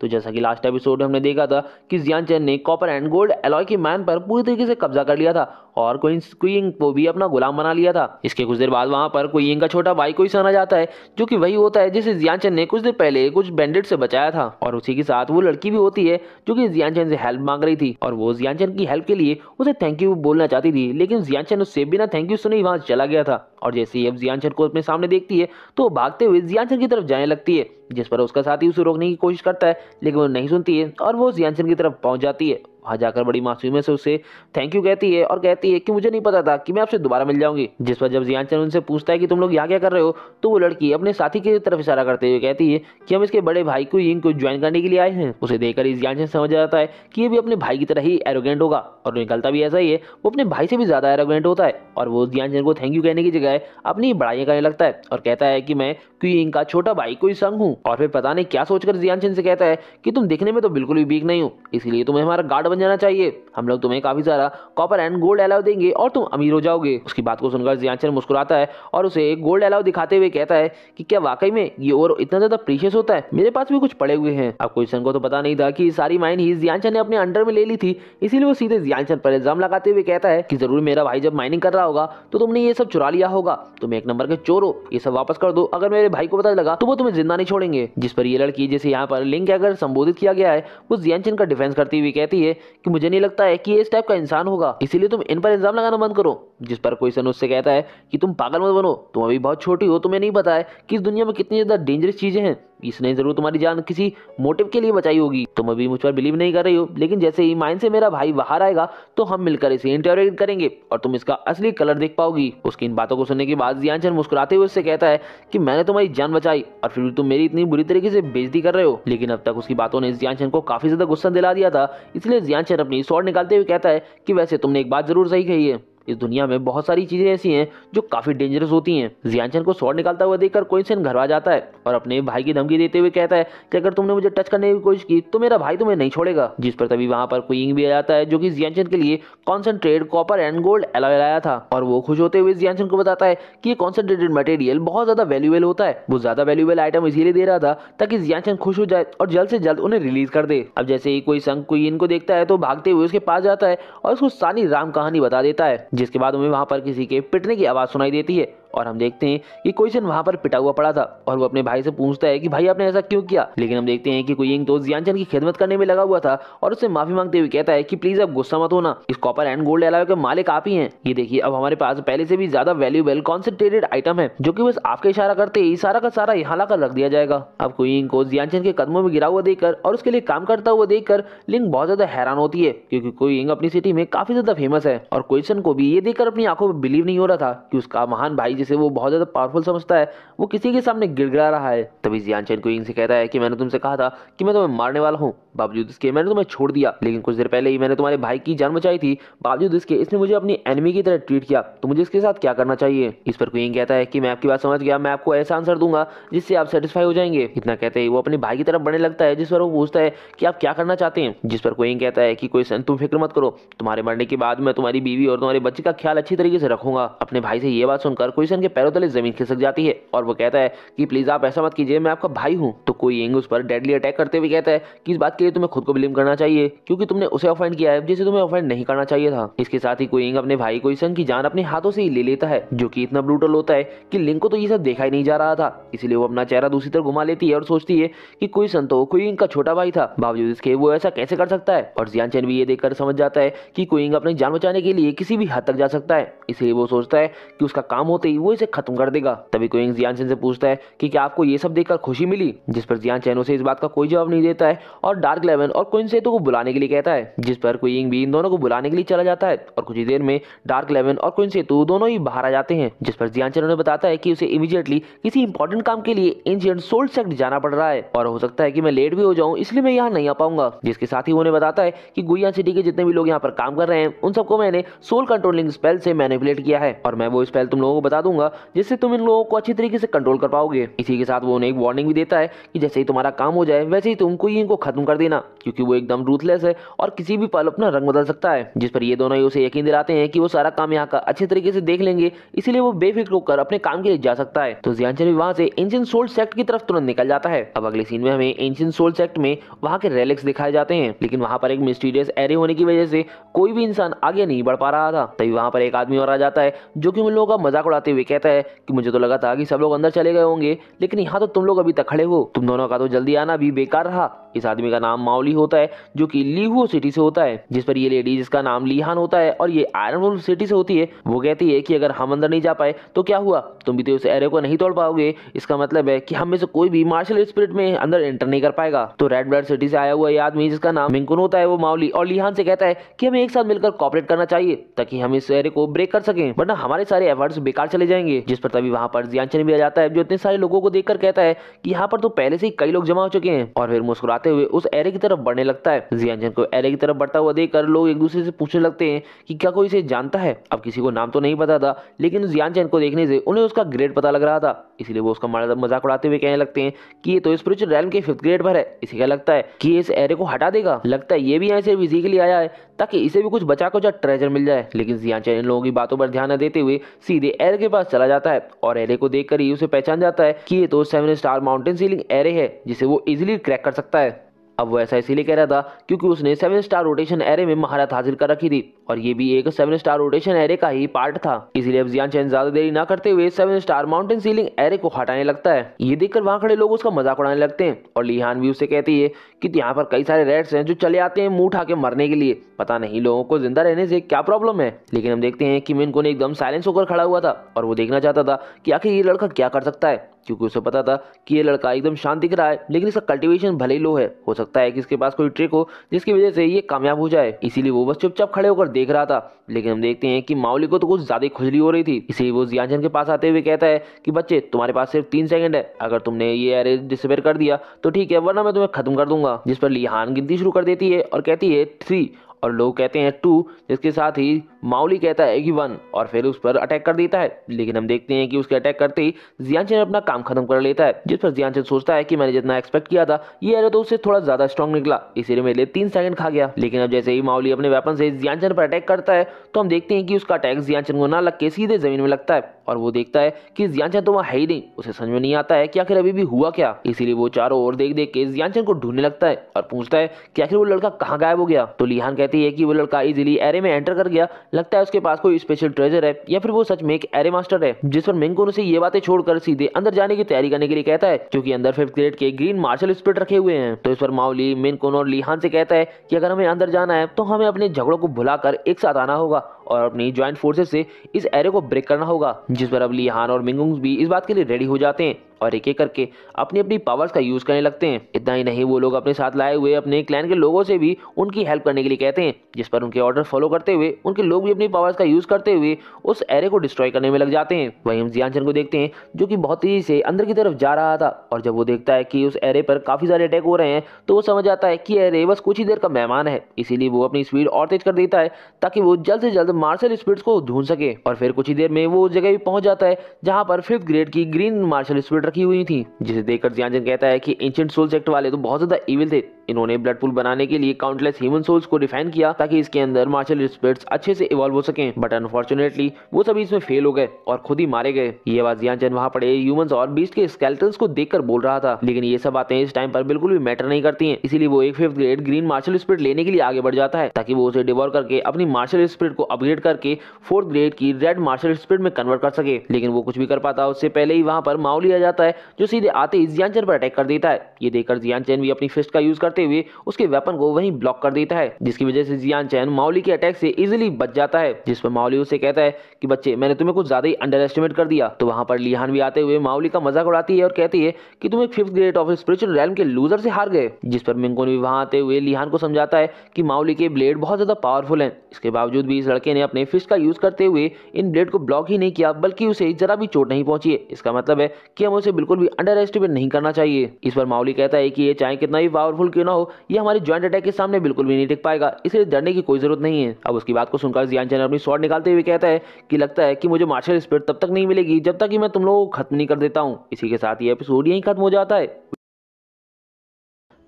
तो जैसा कि लास्ट एपिसोड में हमने देखा था कि जियान चैन ने कॉपर एंड गोल्ड एलॉय की मैन पर पूरी तरीके से कब्जा कर लिया था और क्वींस क्वीन को भी अपना गुलाम बना लिया था इसके कुछ देर बाद वहां पर क्वीन का छोटा भाई कोई साना जाता है जो कि वही होता है जिसे जियान चैन ने कुछ देर पहले कुछ बैंडेड से बचाया था और उसी के साथ वो लड़की भी होती है जो की जियान चैन से हेल्प मांग रही थी और वो जियान चैन की हेल्प के लिए उसे थैंक यू बोलना चाहती थी लेकिन जियान चैन उससे बिना थैंक यू सुने वहां चला गया था और जैसे ही अब जियान चैन को अपने सामने देखती है तो भागते हुए जियान चैन की तरफ जाने लगती है जिस पर उसका साथी उसे रोकने की कोशिश करता है लेकिन वो नहीं सुनती है और वो जियानसन की तरफ पहुंच जाती है वहाँ जाकर बड़ी मासूम से उसे थैंक यू कहती है और कहती है कि मुझे नहीं पता था कि मैं आपसे दोबारा मिल जाऊंगी जिस पर जब जियान चंद उनसे पूछता है कि तुम लोग यहाँ क्या कर रहे हो तो वो लड़की अपने साथी की तरफ इशारा करते हुए कहती है कि हम इसके बड़े भाई को यिंग को ज्वाइन करने के लिए आए हैं उसे देखकर जियान चंद समझ जाता है कि ये भी अपने भाई की तरह ही एरोगेंट होगा और निकलता भी ऐसा ही है वो अपने भाई से भी ज़्यादा एरोगेंट होता है और वो जियान चंद को थैंक यू कहने की जगह अपनी बड़ाई करने लगता है और कहता है कि मैं क्यों इनका का छोटा भाई कोई संग हूँ और फिर पता नहीं क्या सोचकर जियान चंद से कहता है कि तुम दिखने में तो बिल्कुल भी वीक नहीं हो इसलिए तुम्हें हमारा गार्ड बन जाना चाहिए हम लोग तुम्हें काफी सारा कॉपर एंड गोल्ड अलाव देंगे और तुम अमीर हो जाओगे उसकी बात को सुनकर जियांचन मुस्कुराता है और उसे गोल्ड अलाव दिखाते हुए कहता है कि क्या वाकई में ये और इतना ज्यादा प्रीशियस होता है मेरे पास भी कुछ पड़े हुए हैं अब क्वेश्चन को तो पता नहीं था कि सारी माइन ही जियांचन ने अपने अंडर में ले ली थी इसीलिए वो सीधे जियांचन पर इल्जाम लगाते हुए कहता है कि जरूर मेरा भाई जब माइनिंग कर रहा होगा तो तुमने ये सब चुरा लिया होगा तुम एक नंबर के चोर हो ये सब वापस कर दो अगर मेरे भाई को पता लगा तो वो तुम्हें जिंदा नहीं छोड़ेंगे जिस पर ये लड़की जैसे यहाँ पर लिंक अगर संबोधित किया गया है वो जियांचन का डिफेंस करती हुई कहती है कि मुझे नहीं लगता है कि ये इस टाइप का इंसान होगा इसीलिए तुम इन पर इल्ज़ाम लगाना बंद करो जिस पर कोई सन उससे कहता है कि तुम पागल मत बनो तुम अभी बहुत छोटी हो तुम्हें नहीं पता है कि इस दुनिया में कितनी ज़्यादा डेंजरस चीज़ें हैं इसने जरूर तुम्हारी जान किसी मोटिव के लिए बचाई होगी तुम अभी मुझ पर बिलीव नहीं कर रही हो लेकिन जैसे ही माइंड से मेरा भाई बाहर आएगा तो हम मिलकर इसे इंटरोगेट करेंगे और तुम इसका असली कलर देख पाओगी उसकी इन बातों को सुनने के बाद जियानचंद मुस्कुराते हुए उससे कहता है कि मैंने तुम्हारी जान बचाई और फिर भी तुम मेरी इतनी बुरी तरीके से बेजती कर रहे हो लेकिन अब तक उसकी बातों ने जियानचंद को काफी ज्यादा गुस्सा दिला दिया था इसलिए जियानचंद अपनी शॉर्ट निकालते हुए कहता है कि वैसे तुमने एक बात जरूर सही कही है इस दुनिया में बहुत सारी चीजें ऐसी हैं जो काफी डेंजरस होती हैं जियानचंद को स्वॉर्ड निकालता हुआ देखकर घर आ जाता है और अपने भाई की धमकी देते हुए कहता है कि अगर तुमने मुझे टच करने की कोशिश की तो मेरा भाई तुम्हें नहीं छोड़ेगा जिस पर तभी वहां पर कोइंग भी आ जाता है जो कि जियानचंद के लिए concentrated copper and gold alloy लाया था और वो खुश होते हुए जियानचंद को बताता है कि ये कॉन्सेंट्रेटेड मटेरियल बहुत ज्यादा वैल्यूएल होता है वो ज्यादा वैल्यूएल आइटम इसीलिए दे रहा था ताकि जियानचंद खुश हो जाए और जल्द से जल्द उन्हें रिलीज कर दे अब जैसे ही कोई संघ कोई इनको देखता है तो भागते हुए उसके पास जाता है और उसको सारी राम कहानी बता देता है जिसके बाद उन्हें वहाँ पर किसी के पिटने की आवाज़ सुनाई देती है और हम देखते हैं कि कोइसन वहां पर पिटा हुआ पड़ा था और वो अपने भाई से पूछता है कि भाई आपने ऐसा क्यों किया लेकिन हम देखते हैं कि एक तो जियानचंद की खिदमत करने में लगा हुआ था और उसे माफी मांगते हुए कहता है कि प्लीज आप गुस्सा मत होना इस कॉपर एंड गोल्ड अलावे के मालिक आप ही है ये देखिए अब हमारे पास पहले से भी ज्यादा वैल्यूबल कॉन्सेंट्रेटेड आइटम है जो की बस आपके इशारा करते ही सारा का सारा यहाँ लाकर रख दिया जाएगा अब कोयिंग को जियानचंद के कदमों में गिरा हुआ देखकर और उसके लिए काम करता हुआ देखकर लिंग बहुत ज्यादा हैरान होती है क्योंकि इंग अपनी सिटी में काफी ज्यादा फेमस है और क्वेश्चन को भी ये देखकर अपनी आंखों में बिलीव नहीं हो रहा था कि उसका महान भाई जिसे वो बहुत ज़्यादा पावरफुल समझता है वो किसी के सामने गिड़गड़ा रहा है तभी जियान चैन को यिंग से कहता है कि मैंने तुमसे कहा था कि मैं तुम्हें मारने वाला हूँ बावजूद इसके मैंने तुम्हें छोड़ दिया लेकिन कुछ देर पहले ही मैंने तुम्हारे भाई की जान बचाई थी बावजूद इसके इसने मुझे अपनी एनिमी की तरह ट्रीट किया तो मुझे इसके साथ क्या करना चाहिए इस पर कोई कहता है कि मैं आपकी बात समझ गया मैं आपको ऐसा आंसर दूंगा जिससे आप सेटिस्फाई हो जाएंगे इतना कहते ही वो अपने भाई की तरफ बढ़ने लगता है जिस पर वो पूछता है कि आप क्या करना चाहते हैं जिस पर कोई कहता है कि कोई सन तुम फिक्र मत करो तुम्हारे मरने के बाद मैं तुम्हारी बीवी और तुम्हारे बच्चे का ख्याल अच्छी तरीके से रखूंगा अपने भाई से ये बात सुनकर कोई किशन के पैरों तले जमीन खिसक जाती है और वो कहता है कि प्लीज आप ऐसा मत कीजिए मैं आपका भाई हूँ तो कोई यंग उस पर डेडली अटैक करते हुए कहता है कि इस बात के लिए तुम्हें खुद को ब्लेम करना चाहिए क्योंकि तुमने उसे ऑफेंड किया है जिसे तुम्हें ऑफेंड नहीं करना चाहिए था इसके साथ ही कोई यंग अपने भाई को कोइसन की जान अपने हाथों से ही ले लेता है जो की इतना ब्रूटल होता है की लिंग को तो ये सब देखा ही नहीं जा रहा था इसलिए वो अपना चेहरा दूसरी तरफ घुमा लेती है और सोचती है की कोई संतो तो कोई इंग का छोटा भाई था बावजूद इसके वो ऐसा कैसे कर सकता है और जियान चैन भी ये देखकर समझ जाता है कि कोइंग अपनी जान बचाने के लिए किसी भी हद तक जा सकता है इसलिए वो सोचता है कि उसका काम होते ही वो इसे खत्म कर देगा तभी कोइंग जियान चैन से पूछता है कि क्या आपको ये सब देखकर खुशी मिली जिस पर जियान चैन उसे इस बात का कोई जवाब नहीं देता है और डार्क लेवन और कोइन सेतु को बुलाने के लिए कहता है जिस पर कोइंग भी इन दोनों को बुलाने के लिए चला जाता है और कुछ ही देर में डार्क लेवन और कोइन सेतु दोनों ही बाहर आ जाते हैं जिस पर जियान चैन उन्हें बताता है की उसे इमीडिएटली किसी इंपॉर्टेंट काम के लिए इंजियन सोल्ड सेक्ट जाना पड़ रहा है और हो सकता है की मैं लेट भी हो जाऊँ इसलिए मैं यहाँ नहीं आ पाऊंगा जिसके साथ ही उन्हें बताता है की गुइया सिटी के जितने भी लोग यहाँ पर काम कर रहे हैं उन सबको मैंने सोल कंट्रोलिंग स्पेल से मैनिपुलेट किया है और मैं वो स्पेल तुम लोगों को बता दूं दूंगा जिससे तुम इन लोगों को अच्छी तरीके से कंट्रोल कर पाओगे इसी के साथ वो उन्हें एक वार्निंग भी देता है कि जैसे ही तुम्हारा काम हो जाए वैसे ही तुमको इनको खत्म कर देना क्योंकि वो एकदम रूथलेस है और किसी भी पल अपना रंग बदल सकता है जिस पर ये दोनों ही उसे यकीन दिलाते हैं कि वो सारा काम यहाँ का अच्छे तरीके से देख लेंगे इसीलिए वो बेफिक्र होकर अपने काम के लिए जा सकता है तो जियानचन भी वहाँ से एंशियन सोल्ड सेक्ट की तरफ तुरंत निकल जाता है अब अगले सीन में हमें एंशियन सोल्ड सेक्ट में वहाँ के रेलिक्स दिखाए जाते हैं लेकिन वहाँ पर एक मिस्टीरियस एरे होने की वजह से कोई भी इंसान आगे नहीं बढ़ पा रहा था तभी वहाँ पर एक आदमी और आ जाता है जो की उन लोगों का मजाक उड़ाते हुए हुए कहता है कि मुझे तो लगा था कि सब लोग अंदर चले गए होंगे लेकिन यहाँ तो तुम लोग अभी तक खड़े हो तुम दोनों का तो जल्दी आना भी बेकार रहा इस आदमी का नाम माउली होता है जो कि लीहू सिटी से होता है जिस पर ये लेडी जिसका नाम लीहान होता है और ये आयरन वुल्फ सिटी से होती है वो कहती है कि अगर हम अंदर नहीं जा पाए तो क्या हुआ तुम भी तो उस एरे को नहीं तोड़ पाओगे इसका मतलब है कि हम में से कोई भी मार्शल स्पिरिट में अंदर एंटर नहीं कर पाएगा तो रेड ब्लड सिटी से आया हुआ ये आदमी जिसका नाम मिंकुन होता है वो माउली और लिहान से कहता है कि हमें एक साथ मिलकर कॉपरेट करना चाहिए ताकि हम इस एरे को ब्रेक कर सकें वरना हमारे सारे एफर्ट्स बेकार चले जाएंगे जिस पर तभी वहाँ पर जियान भी आ जाता है जो इतने सारे लोगों को देखकर कहता है कि यहाँ पर तो पहले से ही कई लोग जमा हो चुके हैं और फिर मुस्कुरा आते हुए उस एरे की तरफ बढ़ने लगता है जियांजन को एरे की तरफ बढ़ता हुआ देखकर लोग एक दूसरे से पूछने लगते हैं कि क्या कोई इसे जानता है अब किसी को नाम तो नहीं पता था लेकिन जियांजन को देखने से उन्हें उसका ग्रेड पता लग रहा था इसलिए वो उसका मजाक उड़ाते हुए कहने लगते हैं कि ये तो स्पिरिचुअल रैम के फिफ्थ ग्रेड पर है इसे क्या लगता है कि इस एरे को हटा देगा लगता है ये भी यहाँ से फिजिकली आया है ताकि इसे भी कुछ बचा कुछ ट्रेजर मिल जाए लेकिन जियांचन इन लोगों की बातों पर ध्यान न देते हुए सीधे एरे के पास चला जाता है और एरे को देख ही उसे पहचान जाता है कि ये तो seven star mountain sealing array है जिसे वो इजिली क्रैक कर सकता है अब वो ऐसा इसीलिए कह रहा था क्योंकि उसने सेवन स्टार रोटेशन एरे में महारत हासिल कर रखी थी और ये भी एक सेवन स्टार रोटेशन एरे का ही पार्ट था इसलिए अब जियान चैन ज्यादा देरी ना करते हुए seven star mountain sealing array को हटाने लगता है ये देखकर वहाँ खड़े लोग उसका मजाक उड़ाने लगते हैं और लिहान भी उसे कहती है कि तो यहाँ पर कई सारे रेड्स हैं जो चले आते हैं मुंह उठा के मरने के लिए पता नहीं लोगों को जिंदा रहने से क्या प्रॉब्लम है लेकिन हम देखते हैं कि मेनकोन एकदम साइलेंस होकर खड़ा हुआ था और वो देखना चाहता था कि आखिर ये लड़का क्या कर सकता है क्योंकि उसे पता था कि ये लड़का एकदम शांत दिख रहा है लेकिन इसका कल्टिवेशन भले ही लो है हो सकता है कि इसके पास कोई ट्रिक हो जिसकी वजह से ये कामयाब हो जाए इसीलिए वो बस चुपचाप खड़े होकर देख रहा था लेकिन हम देखते हैं कि माउली को तो कुछ ज्यादा खुजली हो रही थी इसीलिए वो जियाजन के पास आते हुए कहता है कि बच्चे तुम्हारे पास सिर्फ तीन सेकंड है अगर तुमने ये अरेज डिसअपेयर कर दिया तो ठीक है वरना मैं तुम्हें खत्म कर दूंगा जिस पर लिहान गिनती शुरू कर देती है और कहती है थ्री और लोग कहते हैं टू जिसके साथ ही माउली कहता है कि वन और फिर उस पर अटैक कर देता है लेकिन हम देखते हैं कि उसके अटैक करते ही जियानचन अपना काम खत्म कर लेता है जिस पर जियानचन सोचता है कि मैंने जितना एक्सपेक्ट किया था ये एरो तो उससे थोड़ा ज्यादा स्ट्रॉन्ग निकला इसीलिए मेरे लिए तीन सेकंड खा गया लेकिन अब जैसे ही माउली अपने वेपन से जियानचन पर अटैक करता है तो हम देखते हैं कि उसका अटैक जियानचन को ना लग के सीधे जमीन में लगता है और वो देखता है कि जियानचंद तो वहाँ है ही नहीं उसे समझ में नहीं आता है कि आखिर अभी भी हुआ क्या इसीलिए वो चारों ओर देख देख के जियानचंद को ढूंढने लगता है और पूछता है कि आखिर वो लड़का कहाँ गायब हो गया तो लिहान कहते कहती है कि वो लड़का इजिली एरे में एंटर कर गया लगता है उसके पास कोई स्पेशल ट्रेजर है या फिर वो सच में एक एरे मास्टर है जिस पर मिंगकोन उसे ये बातें छोड़कर सीधे अंदर जाने की तैयारी करने के लिए कहता है क्योंकि अंदर फिफ्थ ग्रेड के ग्रीन मार्शल स्पिरिट रखे हुए हैं तो इस पर माउली मिनकोन और लिहान से कहता है कि अगर हमें अंदर जाना है तो हमें अपने झगड़ों को भुलाकर एक साथ आना होगा और अपनी ज्वाइंट फोर्सेज से इस एरे को ब्रेक करना होगा जिस पर अब लिहान और मिंगुंग भी इस बात के लिए रेडी हो जाते हैं और एक एक करके अपनी अपनी पावर्स का यूज करने लगते हैं इतना ही नहीं वो लोग अपने साथ लाए हुए अपने क्लैन के लोगों से भी उनकी हेल्प करने के लिए कहते हैं जिस पर उनके ऑर्डर फॉलो करते हुए उनके लोग भी अपनी पावर्स का यूज करते हुए उस एरे को डिस्ट्रॉय करने में लग जाते हैं वही हम जियान को देखते हैं जो की बहुत तेजी से अंदर की तरफ जा रहा था और जब वो देखता है की उस एरे पर काफी सारे अटैक हो रहे हैं तो वो समझ आता है की एरे बस कुछ ही देर का मेहमान है इसीलिए वो अपनी स्पीड और तेज कर देता है ताकि वो जल्द से जल्द मार्शल स्पिरिट्स को ढूंढ सके और फिर कुछ ही देर में वो उस जगह भी पहुंच जाता है जहां पर फिफ्थ ग्रेड की ग्रीन मार्शल स्पिरिट रखी हुई थी जिसे देखकर जियाजिन कहता है कि एंशियंट सोल सेक्ट वाले तो बहुत ज्यादा इविल थे इन्होंने ब्लड पुल बनाने के लिए काउंटलेस ह्यूमन सोल्स को डिफाइन किया ताकि इसके अंदर मार्शल स्पिरिट्स अच्छे से इवॉल्व हो सके बट अनफॉर्चुनेटली वो सभी इसमें फेल हो गए और खुद ही मारे गए ये बात वहाँ पड़े ह्यूमन और बीस के स्केल्टन्स को देखकर बोल रहा था लेकिन ये सब बातें इस टाइम पर बिल्कुल भी मैटर नहीं करती है इसीलिए वो एक fifth grade green martial spirit लेने के लिए आगे बढ़ जाता है ताकि वो उसे डिवॉर करके अपनी मार्शल स्पिरिट को अपग्रेड करके फोर्थ ग्रेड की रेड मार्शल स्पिरिट में कन्वर्ट कर सके लेकिन वो कुछ भी कर पाता उससे पहले ही वहाँ पर माओ लिया जाता है जो सीधे आते ही जियान पर अटैक कर देता है ये देखकर जियान भी अपनी फिस्ट का यूज करते करते हुए उसके वेपन को वहीं ब्लॉक कर देता है जिसकी वजह से जियान चैन माओली के अटैक से इजिली बच जाता है जिस पर माओली उसे कहता है कि बच्चे मैंने तुम्हें कुछ ज्यादा ही अंडर एस्टिमेट कर दिया तो वहां पर लिहान भी आते हुए माओली का मजाक उड़ाती है और कहती है कि तुम एक fifth grade of spiritual realm के लूजर से हार गए जिस पर मिंगोन भी वहां आते हुए लिहान को समझाता है कि माओली के ब्लेड बहुत ज्यादा पावरफुल हैं इसके बावजूद भी इस लड़के ने अपने फिस्ट का यूज करते हुए इन ब्लेड को ब्लॉक ही नहीं किया बल्कि उसे जरा भी चोट नहीं पहुंची है इसका मतलब है कि हम उसे बिल्कुल भी अंडर एस्टिमेट नहीं करना चाहिए इस पर माओली कहता है कि ये चाहे कितना ही पावरफुल क्यों ना हो ये हमारे ज्वाइंट अटैक के सामने बिल्कुल भी नहीं टिक पाएगा इसलिए डरने की कोई जरूरत नहीं है अब उसकी बात को सुनकर जियान चैनल अपनी शॉर्ट निकालते हुए कहता है कि लगता है कि मुझे मार्शल स्पिरिट तब तक नहीं मिलेगी जब तक कि मैं तुम लोगों को खत्म नहीं कर देता हूँ इसी के साथ ये एपिसोड यहीं खत्म हो जाता है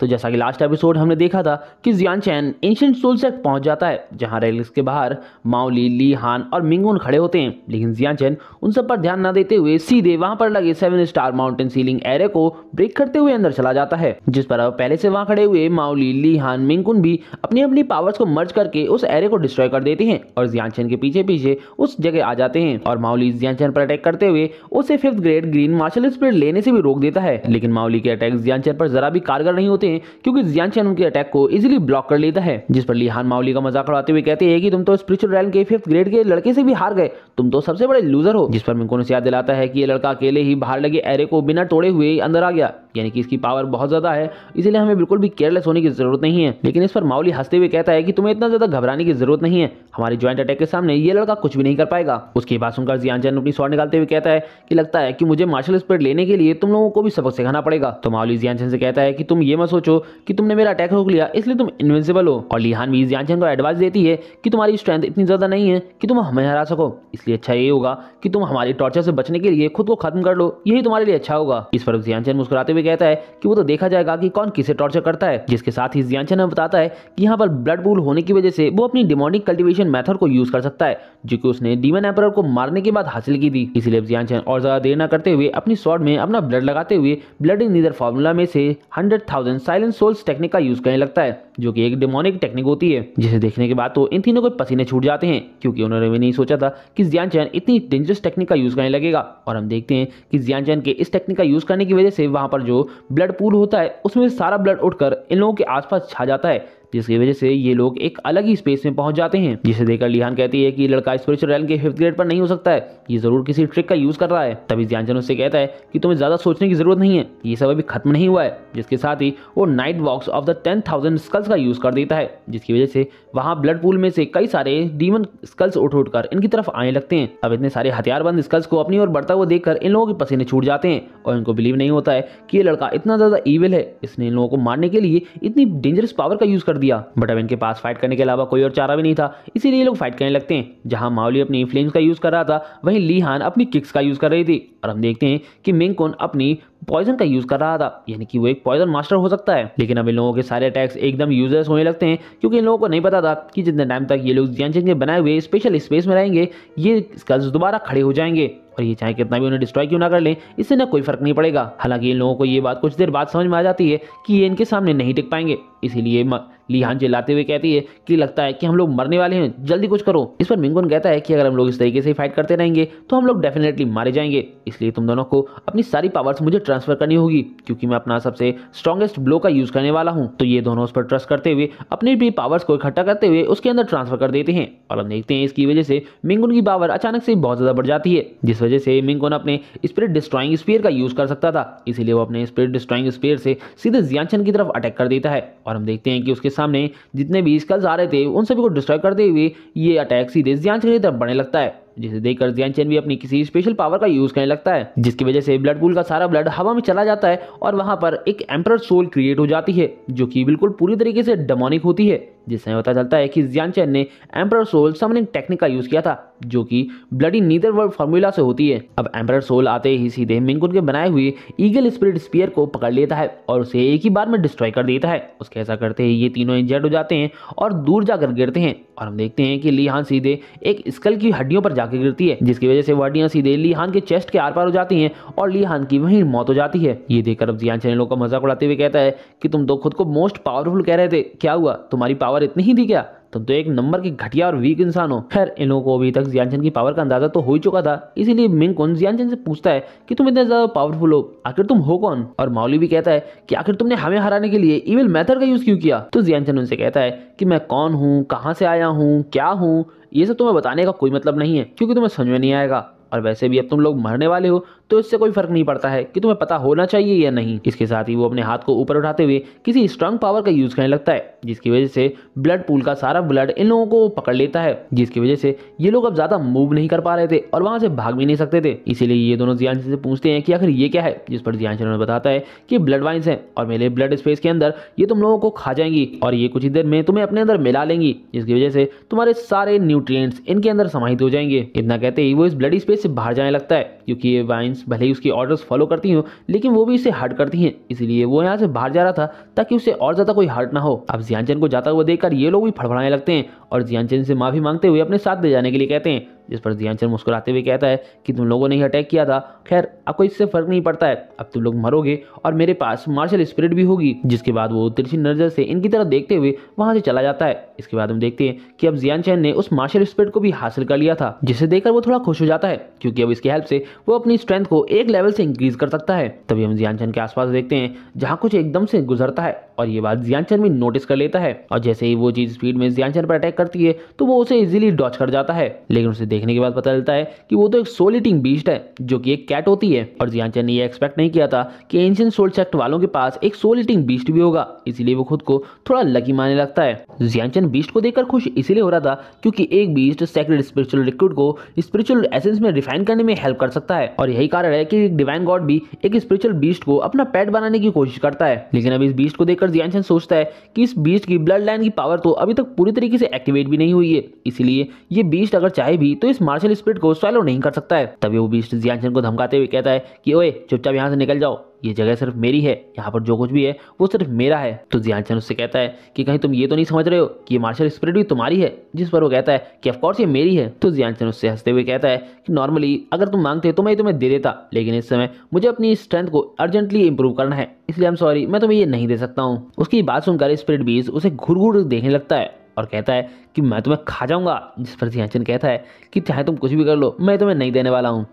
तो जैसा कि लास्ट एपिसोड हमने देखा था कि जियान चैन एंशियंट सोल से पहुंच जाता है जहां रेलिक्स के बाहर माओली ली हान और मिंगोन खड़े होते हैं लेकिन जियान चैन उन सब पर ध्यान न देते हुए सीधे वहां पर लगे seven star mountain sealing array को ब्रेक करते हुए अंदर चला जाता है जिस पर अब पहले से वहां खड़े हुए माओली ली हान मिंगकुन भी अपनी अपनी पावर्स को मर्ज करके उस एरे को डिस्ट्रॉय कर देते हैं और जियान चैन के पीछे पीछे उस जगह आ जाते हैं और माओली जियान चैन पर अटैक करते हुए उसे fifth grade green martial spirit लेने से भी रोक देता है लेकिन माओली के अटैक जियान चैन पर जरा भी कारगर नहीं होते हैं क्योंकि जियान चैन उनके अटैक को इजिली ब्लॉक कर लेता है जिस पर लिहान माउली का मजाक उड़ाते हुए कहते हैं कि तुम तो स्पिरिचुअल रैल के फिफ्थ ग्रेड के लड़के से भी हार गए तुम तो सबसे बड़े लूजर हो जिस पर मिंको ने याद दिलाता है कि ये लड़का अकेले ही बाहर लगे एरे को बिना तोड़े हुए अंदर आ गया यानी कि इसकी पावर बहुत ज़्यादा है इसीलिए हमें बिल्कुल भी केयरलेस होने की ज़रूरत नहीं है लेकिन इस पर माउली हंसते हुए कहता है कि तुम्हें इतना ज़्यादा घबराने की ज़रूरत नहीं है हमारे ज्वाइंट अटैक के सामने ये लड़का कुछ भी नहीं कर पाएगा उसकी बात सुनकर जियानजन अपनी शॉट निकालते हुए कहता है कि लगता है कि मुझे मार्शल स्पीड लेने के लिए तुम लोगों को भी सबक सिखाना पड़ेगा तो माउली जियानजन से कहता है कि तुम ये मत सोचो कि तुमने मेरा अटैक रोक लिया इसलिए तुम इन्विजिबल हो और लिहान भी जियानजन को एडवाइस देती है कि तुम्हारी स्ट्रेंथ इतनी ज़्यादा नहीं है कि तुम हमें हरा सको इसलिए अच्छा ये होगा कि तुम हमारी टॉर्चर से बचने के लिए खुद को खत्म कर लो यही तुम्हारे लिए अच्छा होगा इस पर जियानजन मुस्कुराते हुए भी कहता है कि वो तो देखा जाएगा कि कौन किसे टॉर्चर करता है जिसके साथ ही जियांचन हमें बताता है कि यहाँ पर ब्लड पूल होने की वजह से वो अपनी डिमोनिक कल्टिवेशन मेथड को यूज कर सकता है जो कि उसने डीमन एम्पर को मारने के बाद हासिल की थी इसलिए जियांचन और ज्यादा देर न करते हुए अपनी शॉर्ट में अपना ब्लड लगाते हुए ब्लड इन नीदर फार्मूला में से hundred thousand silent souls technique का यूज करने लगता है जो कि एक डिमोनिक टेक्निक होती है जिसे देखने के बाद तो इन तीनों को पसीने छूट जाते हैं क्योंकि उन्होंने भी नहीं सोचा था कि जियांचन इतनी डेंजरस टेक्निक का यूज करने लगेगा और हम देखते हैं कि जियांचन के इस टेक्निक का यूज करने की वजह से वहां पर जो जो ब्लड पूल होता है उसमें सारा ब्लड उठकर इन लोगों के आसपास छा जाता है जिसकी वजह से ये लोग एक अलग ही स्पेस में पहुंच जाते हैं जिसे देखकर लिहान कहती है कि लड़का स्पिरिचुअल रैल के फिफ्थ ग्रेड पर नहीं हो सकता है ये जरूर किसी ट्रिक का यूज कर रहा है तभी ध्यानचंद उससे कहता है कि तुम्हें ज्यादा सोचने की जरूरत नहीं है ये सब अभी खत्म नहीं हुआ है जिसके साथ ही वो night box of the ten thousand skulls का यूज कर देता है जिसकी वजह से वहाँ ब्लड पूल में से कई सारे डीमन स्कल्स उठ उठ कर इनकी तरफ आने लगते हैं अब इतने सारे हथियारबंद स्कल्स को अपनी ओर बढ़ता हुआ देखकर इन लोगों के पसीने छूट जाते हैं और इनको बिलीव नहीं होता है कि ये लड़का इतना ज्यादा ईविल है इसने इन लोगों को मारने के लिए इतनी डेंजरस पावर का यूज कर दिया बट अब इनके पास फाइट करने के अलावा कोई और चारा भी नहीं था इसीलिए लोग फाइट करने लगते हैं जहां माउली अपनी इन्फ्लुएंस का यूज़ कर रहा था वहीं लीहान अपनी किक्स का यूज़ कर रही थी और हम देखते हैं कि मिंग अपनी पॉइजन का यूज़ कर रहा था यानी कि वो एक पॉइजन मास्टर हो सकता है लेकिन अब इन लोगों के सारे अटैक्स एकदम यूजर्स होने लगते हैं क्योंकि इन लोगों को नहीं पता था कि जितने टाइम तक ये लोग जियांचिंग के बनाए हुए स्पेशल स्पेस में रहेंगे ये स्कल्स दोबारा खड़े हो जाएंगे और ये चाहे कितना भी उन्हें डिस्ट्रॉय क्यों ना कर लें इससे ना कोई फर्क नहीं पड़ेगा हालांकि इन लोगों को ये बात कुछ देर बाद समझ में आ जाती है कि ये इनके सामने नहीं टिक पाएंगे इसीलिए लिहान चिल्लाते हुए कहती है कि लगता है कि हम लोग मरने वाले हैं जल्दी कुछ करो इस पर मिंगुन कहता है कि अगर हम लोग इस तरीके से फाइट करते रहेंगे तो हम लोग डेफिनेटली मारे जाएंगे इसलिए तुम दोनों को अपनी सारी पावर्स मुझे ट्रांसफर करनी होगी क्योंकि मैं अपना सबसे स्ट्रॉगेस्ट ब्लो का यूज करने वाला हूँ तो ये दोनों उस पर ट्रस्ट करते हुए अपनी भी पावर्स को इकट्ठा करते हुए उसके अंदर ट्रांसफर कर देते हैं और हम देखते हैं इसकी वजह से मिंगुन की पावर अचानक से बहुत ज्यादा बढ़ जाती है जिस वजह से मिंगुन अपने स्प्रिट डिस्ट्रॉइंग स्पेयर का यूज कर सकता था इसीलिए वो अपने स्प्रिट डिस्ट्रॉइंग स्पेयर से सीधे जियांचन की तरफ अटैक कर देता है और हम देखते हैं कि उसके सामने जितने भी स्कल्स आ रहे थे उन सभी को डिस्ट्रॉय करते हुए ये अटैक सीधे जियांचन की तरफ बढ़ने लगता है जिसे देखकर जियान चैन भी अपनी किसी स्पेशल पावर का यूज करने लगता है जिसकी वजह से ब्लड पूल का सारा ब्लड हवा में चला जाता है और वहां पर एक एम्पर सोल क्रिएट हो जाती है जो कि बिल्कुल पूरी तरीके से डमोनिक होती है जिससे पता चलता है कि जियानचैन ने एम्पर सोल समनिंग टेक्निक का यूज़ किया था जो कि ब्लडी नीदर वर्ल्ड फार्मूला से होती है अब एम्पर सोल आते ही सीधे मिंगुन के बनाए हुए ईगल स्पिरिट स्पीयर को पकड़ लेता है और उसे एक ही बार में डिस्ट्रॉय कर देता है उसके ऐसा करते ही ये तीनों इंजर्ड हो जाते हैं और दूर जाकर गिरते हैं और हम देखते हैं कि लीहान सीधे एक स्कल की हड्डियों पर जाकर गिरती है जिसकी वजह से वो हड्डियाँ सीधे लीहान के चेस्ट के आर पार हो जाती है और लीहान की वही मौत हो जाती है ये देखकर अब जियान चैनलों का मजाक उड़ाते हुए कहता है कि तुम तो खुद को मोस्ट पावरफुल कह रहे थे क्या हुआ तुम्हारी पावर पावर इतनी ही दी क्या तुम तो एक नंबर की घटिया और वीक इंसान हो खैर इन लोगों को अभी तक जियानचंद की पावर का अंदाजा तो हो ही चुका था इसीलिए मिंग कौन जियानचंद से पूछता है कि तुम इतने ज्यादा पावरफुल हो आखिर तुम हो कौन और माउली भी कहता है कि आखिर तुमने हमें हराने के लिए इविल मेथड का यूज क्यों किया तो जियानचंद उनसे कहता है कि मैं कौन हूँ कहाँ से आया हूँ क्या हूँ ये सब तुम्हें बताने का कोई मतलब नहीं है क्योंकि तुम्हें समझ में नहीं आएगा और वैसे भी अब तुम लोग मरने वाले हो तो इससे कोई फर्क नहीं पड़ता है कि तुम्हें पता होना चाहिए या नहीं इसके साथ ही वो अपने हाथ को ऊपर उठाते हुए किसी स्ट्रांग पावर का यूज करने लगता है जिसकी वजह से ब्लड पूल का सारा ब्लड इन लोगों को पकड़ लेता है जिसकी वजह से ये लोग अब ज्यादा मूव नहीं कर पा रहे थे और वहां से भाग भी नहीं सकते थे इसीलिए ये दोनों जियान से पूछते हैं कि आखिर ये क्या है जिस पर जियान उन्हें बताता है कि ब्लड वाइन्स है और मेरे ब्लड स्पेस के अंदर ये तुम लोगों को खा जाएंगी और ये कुछ ही देर में तुम्हें अपने अंदर मिला लेंगी जिसकी वजह से तुम्हारे सारे न्यूट्रिय इनके अंदर समाहित हो जाएंगे इतना कहते ही वो इस ब्लड स्पेस से बाहर जाने लगता है क्योंकि ये वाइन्स भले ही उसकी ऑर्डर्स फॉलो करती हूँ लेकिन वो भी इसे हर्ट करती हैं इसलिए वो यहाँ से बाहर जा रहा था ताकि उसे और ज़्यादा कोई हर्ट ना हो अब जियानचंद को जाता हुआ देखकर ये लोग भी फड़फड़ाने लगते हैं और जियानचंद से माफ़ी मांगते हुए अपने साथ ले जाने के लिए कहते हैं जिस पर ध्यानचंद मुस्कुराते हुए कहता है कि तुम लोगों ने ही अटैक किया था खैर आपको इससे फर्क नहीं पड़ता है अब तुम लोग मरोगे और मेरे पास मार्शल स्पिरिट भी होगी जिसके बाद वो तिरछी नजर से इनकी तरफ देखते हुए वहां से चला जाता है इसके बाद हम देखते हैं कि अब जियान चैन ने उस मार्शल स्पिरिट को भी हासिल कर लिया था जिसे देखकर वो थोड़ा खुश हो जाता है क्योंकि अब इसकी हेल्प से वो अपनी स्ट्रेंथ को एक लेवल से इंक्रीज कर सकता है तभी हम जियान चैन के आसपास देखते हैं जहाँ कुछ एकदम से गुजरता है और ये बात जियान चैन भी नोटिस कर लेता है और जैसे ही वो चीज स्पीड में जियान चैन पर अटैक करती है तो वो उसे इजिली डॉच कर जाता है लेकिन उसे देखने के बाद पता चलता है कि वो तो एक सोलिटिंग बीस्ट है जो कि एक कैट होती है और जियांचन ने यह एक्सपेक्ट नहीं किया था कि एंशियंट सोल सेक्ट वालों के पास एक सोलिटिंग बीस्ट भी होगा इसीलिए वो खुद को थोड़ा लकी मानने लगता है जियांचन बीस्ट को देखकर खुश इसीलिए हो रहा था क्योंकि एक बीस्ट सेक्रेट स्पिरिचुअल लिक्विड को स्पिरिचुअल एसेंस में रिफाइन करने में हेल्प कर सकता है और यही कारण है कि एक डिवाइन गॉड भी एक स्पिरिचुअल बीस्ट को अपना पेट बनाने की कोशिश करता है लेकिन अब इस बीस्ट को देखकर जियांचन सोचता है कि इस बीस्ट की ब्लड लाइन की पावर तो अभी तक पूरी तरीके से एक्टिवेट भी नहीं हुई है इसीलिए ये बीस्ट अगर चाहे भी तो इस मार्शल स्पिरिट को सॉलो नहीं कर सकता है तभी वो बीस्ट जियान को धमकाते हुए कहता है कि ओए चुपचाप यहाँ से निकल जाओ ये जगह सिर्फ मेरी है यहाँ पर जो कुछ भी है वो सिर्फ मेरा है तो जियान उससे कहता है कि कहीं तुम ये तो नहीं समझ रहे हो कि ये मार्शल स्पिरिट भी तुम्हारी है जिस पर वो कहता है कि ऑफकोर्स ये मेरी है तो जियान उससे हंसते हुए कहता है कि नॉर्मली अगर तुम मांगते हो तो मैं तुम्हें दे देता लेकिन इस समय मुझे अपनी स्ट्रेंथ को अर्जेंटली इंप्रूव करना है इसलिए आई एम सॉरी मैं तुम्हें ये नहीं दे सकता हूँ उसकी बात सुनकर स्प्रिट बीस उसे घूर घुर देखने लगता है और कहता है कि मैं तुम्हें खा जाऊंगा जिस पर जियांचन कहता है कि चाहे तुम कुछ भी कर लो मैं तुम्हें नहीं देने वाला हूँ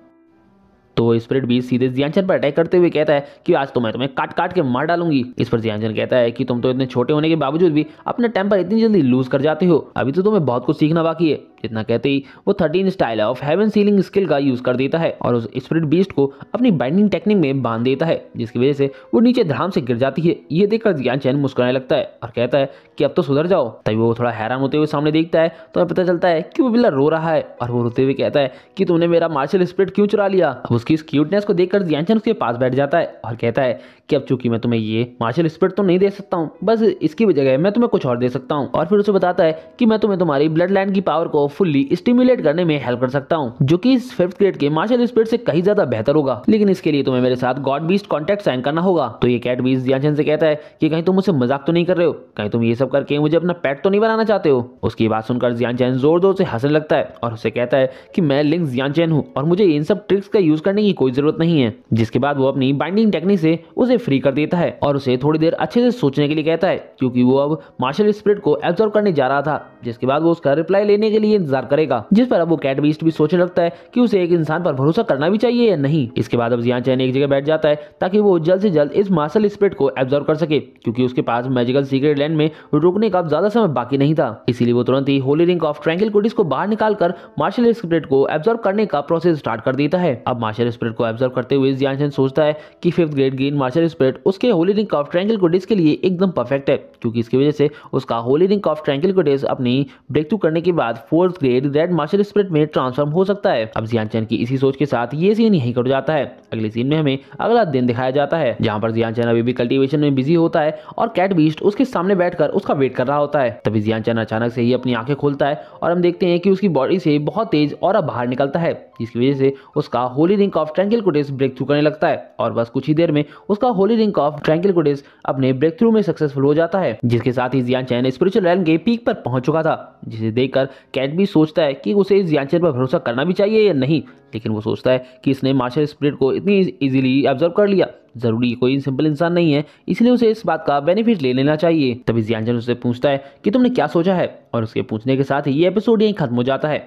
तो स्प्रिट बीच सीधे जियांचन पर अटैक करते हुए कहता है कि आज तो मैं तुम्हें काट काट के मार डालूंगी इस पर जियांचन कहता है कि तुम तो इतने छोटे होने के बावजूद भी अपना टेम्पर इतनी जल्दी लूज कर जाते हो अभी तो तुम्हें बहुत कुछ सीखना बाकी है जितना कहते ही वो thirteen style of heaven sealing skill का यूज कर देता है और उस स्प्रिट बीस्ट को अपनी बाइंडिंग टेक्निक में बांध देता है जिसकी वजह से वो नीचे धराम से गिर जाती है ये देखकर ज्ञान चैन मुस्कुराने लगता है और कहता है कि अब तो सुधर जाओ तभी वो थोड़ा हैरान होते हुए सामने देखता है तो पता चलता है कि वो बिल्ला रो रहा है और वो रोते हुए कहता है कि तुमने मेरा मार्शल स्प्रिट क्यों चुरा लिया अब उसकी इस क्यूटनेस को देखकर ज्ञान चैन उसके पास बैठ जाता है और कहता है कि अब चूंकि मैं तुम्हें ये मार्शल स्प्रिट तो नहीं दे सकता हूँ बस इसकी जगह मैं तुम्हें कुछ और दे सकता हूँ और फिर उसे बताता है कि मैं तुम्हें तुम्हारी ब्लड लाइन की पावर को फुल्ली स्टिमुलेट करने में हेल्प कर सकता हूँ जो की फिफ्थ ग्रेड के मार्शल स्प्रिट से कहीं ज्यादा बेहतर होगा लेकिन इसके लिए तुम्हें मेरे साथ गॉड बीस कॉन्टेक्ट साइन करना होगा तो ये कैट बीस जियान से कहता है कि कहीं तुम मुझसे मजाक तो नहीं कर रहे हो कहीं तुम ये सब करके मुझे अपना पेट तो नहीं बनाना चाहते हो उसकी बात सुनकर जियान चैन जोर जोर से हंसने लगता है और उसे कहता है कि मैं लिंक जियान चैन हूँ और मुझे इन सब ट्रिक्स का यूज करने की कोई जरूरत नहीं है जिसके बाद वो अपनी बाइंडिंग टेक्निक से उसे फ्री कर देता है और उसे थोड़ी देर अच्छे से सोचने के लिए कहता है क्योंकि वो अब मार्शल स्प्रिट को एब्जॉर्व करने जा रहा था जिसके बाद वो उसका रिप्लाई लेने के लिए इंतजार करेगा जिस पर अब वो कैट बीस्ट भी सोचने लगता है की उसे एक इंसान पर भरोसा करना भी चाहिए या नहीं इसके बाद अब जिया चैन एक जगह बैठ जाता है ताकि वो जल्द से जल्द इस मार्शल स्प्रिट को एब्जॉर्व कर सके क्यूँकी उसके पास मैजिकल सीक्रेट लैंड में रुकने का ज्यादा समय बाकी नहीं था इसीलिए वो तुरंत ही होली रिंग ऑफ ट्रैंगल कुटिस को बाहर निकाल कर मार्शल स्प्रिट को एब्जॉर्व करने का प्रोसेस स्टार्ट कर देता है अब मार्शल स्प्रिट को एब्जॉर्व करते हुए सोचता है कि fifth grade green martial spirit उसके होली रिंग ऑफ ट्रैंगल को डेज के लिए एकदम परफेक्ट है क्योंकि इसकी वजह से उसका होली रिंग ऑफ ट्रैंगल को डेज अपनी ब्रेक थ्रू करने के बाद fourth grade red martial spread में ट्रांसफॉर्म हो सकता है अब जियान चैन की इसी सोच के साथ ये सीन यही कट जाता है अगले सीन में हमें अगला दिन दिखाया जाता है जहाँ पर जियान चैन अभी भी कल्टिवेशन में बिजी होता है और कैट बीस्ट उसके सामने बैठकर उसका वेट कर रहा होता है तभी जियान चैन अचानक से ही अपनी आंखें खोलता है और हम देखते हैं कि उसकी बॉडी से बहुत तेज और बाहर निकलता है जिसकी वजह से उसका होली रिंग ऑफ ट्रैंकिल कोडेस ब्रेक थ्रू करने लगता है और बस कुछ ही देर में उसका होली रिंग ऑफ ट्रैंकिल कोडेस अपने ब्रेक थ्रू में सक्सेसफुल हो जाता है जिसके साथ ही जियानचैन स्पिरिचुअल रैन के पीक पर पहुंच चुका था जिसे देखकर कैट भी सोचता है कि उसे जियानचैन पर भरोसा करना भी चाहिए या नहीं लेकिन वो सोचता है कि इसने मार्शल स्पिरिट को इतनी इजीली ऑब्जर्व कर लिया जरूरी कोई सिंपल इंसान नहीं है इसलिए उसे इस बात का बेनिफिट ले लेना चाहिए तभी जियानचन उससे पूछता है कि तुमने क्या सोचा है और उसके पूछने के साथ ही ये एपिसोड यहीं खत्म हो जाता है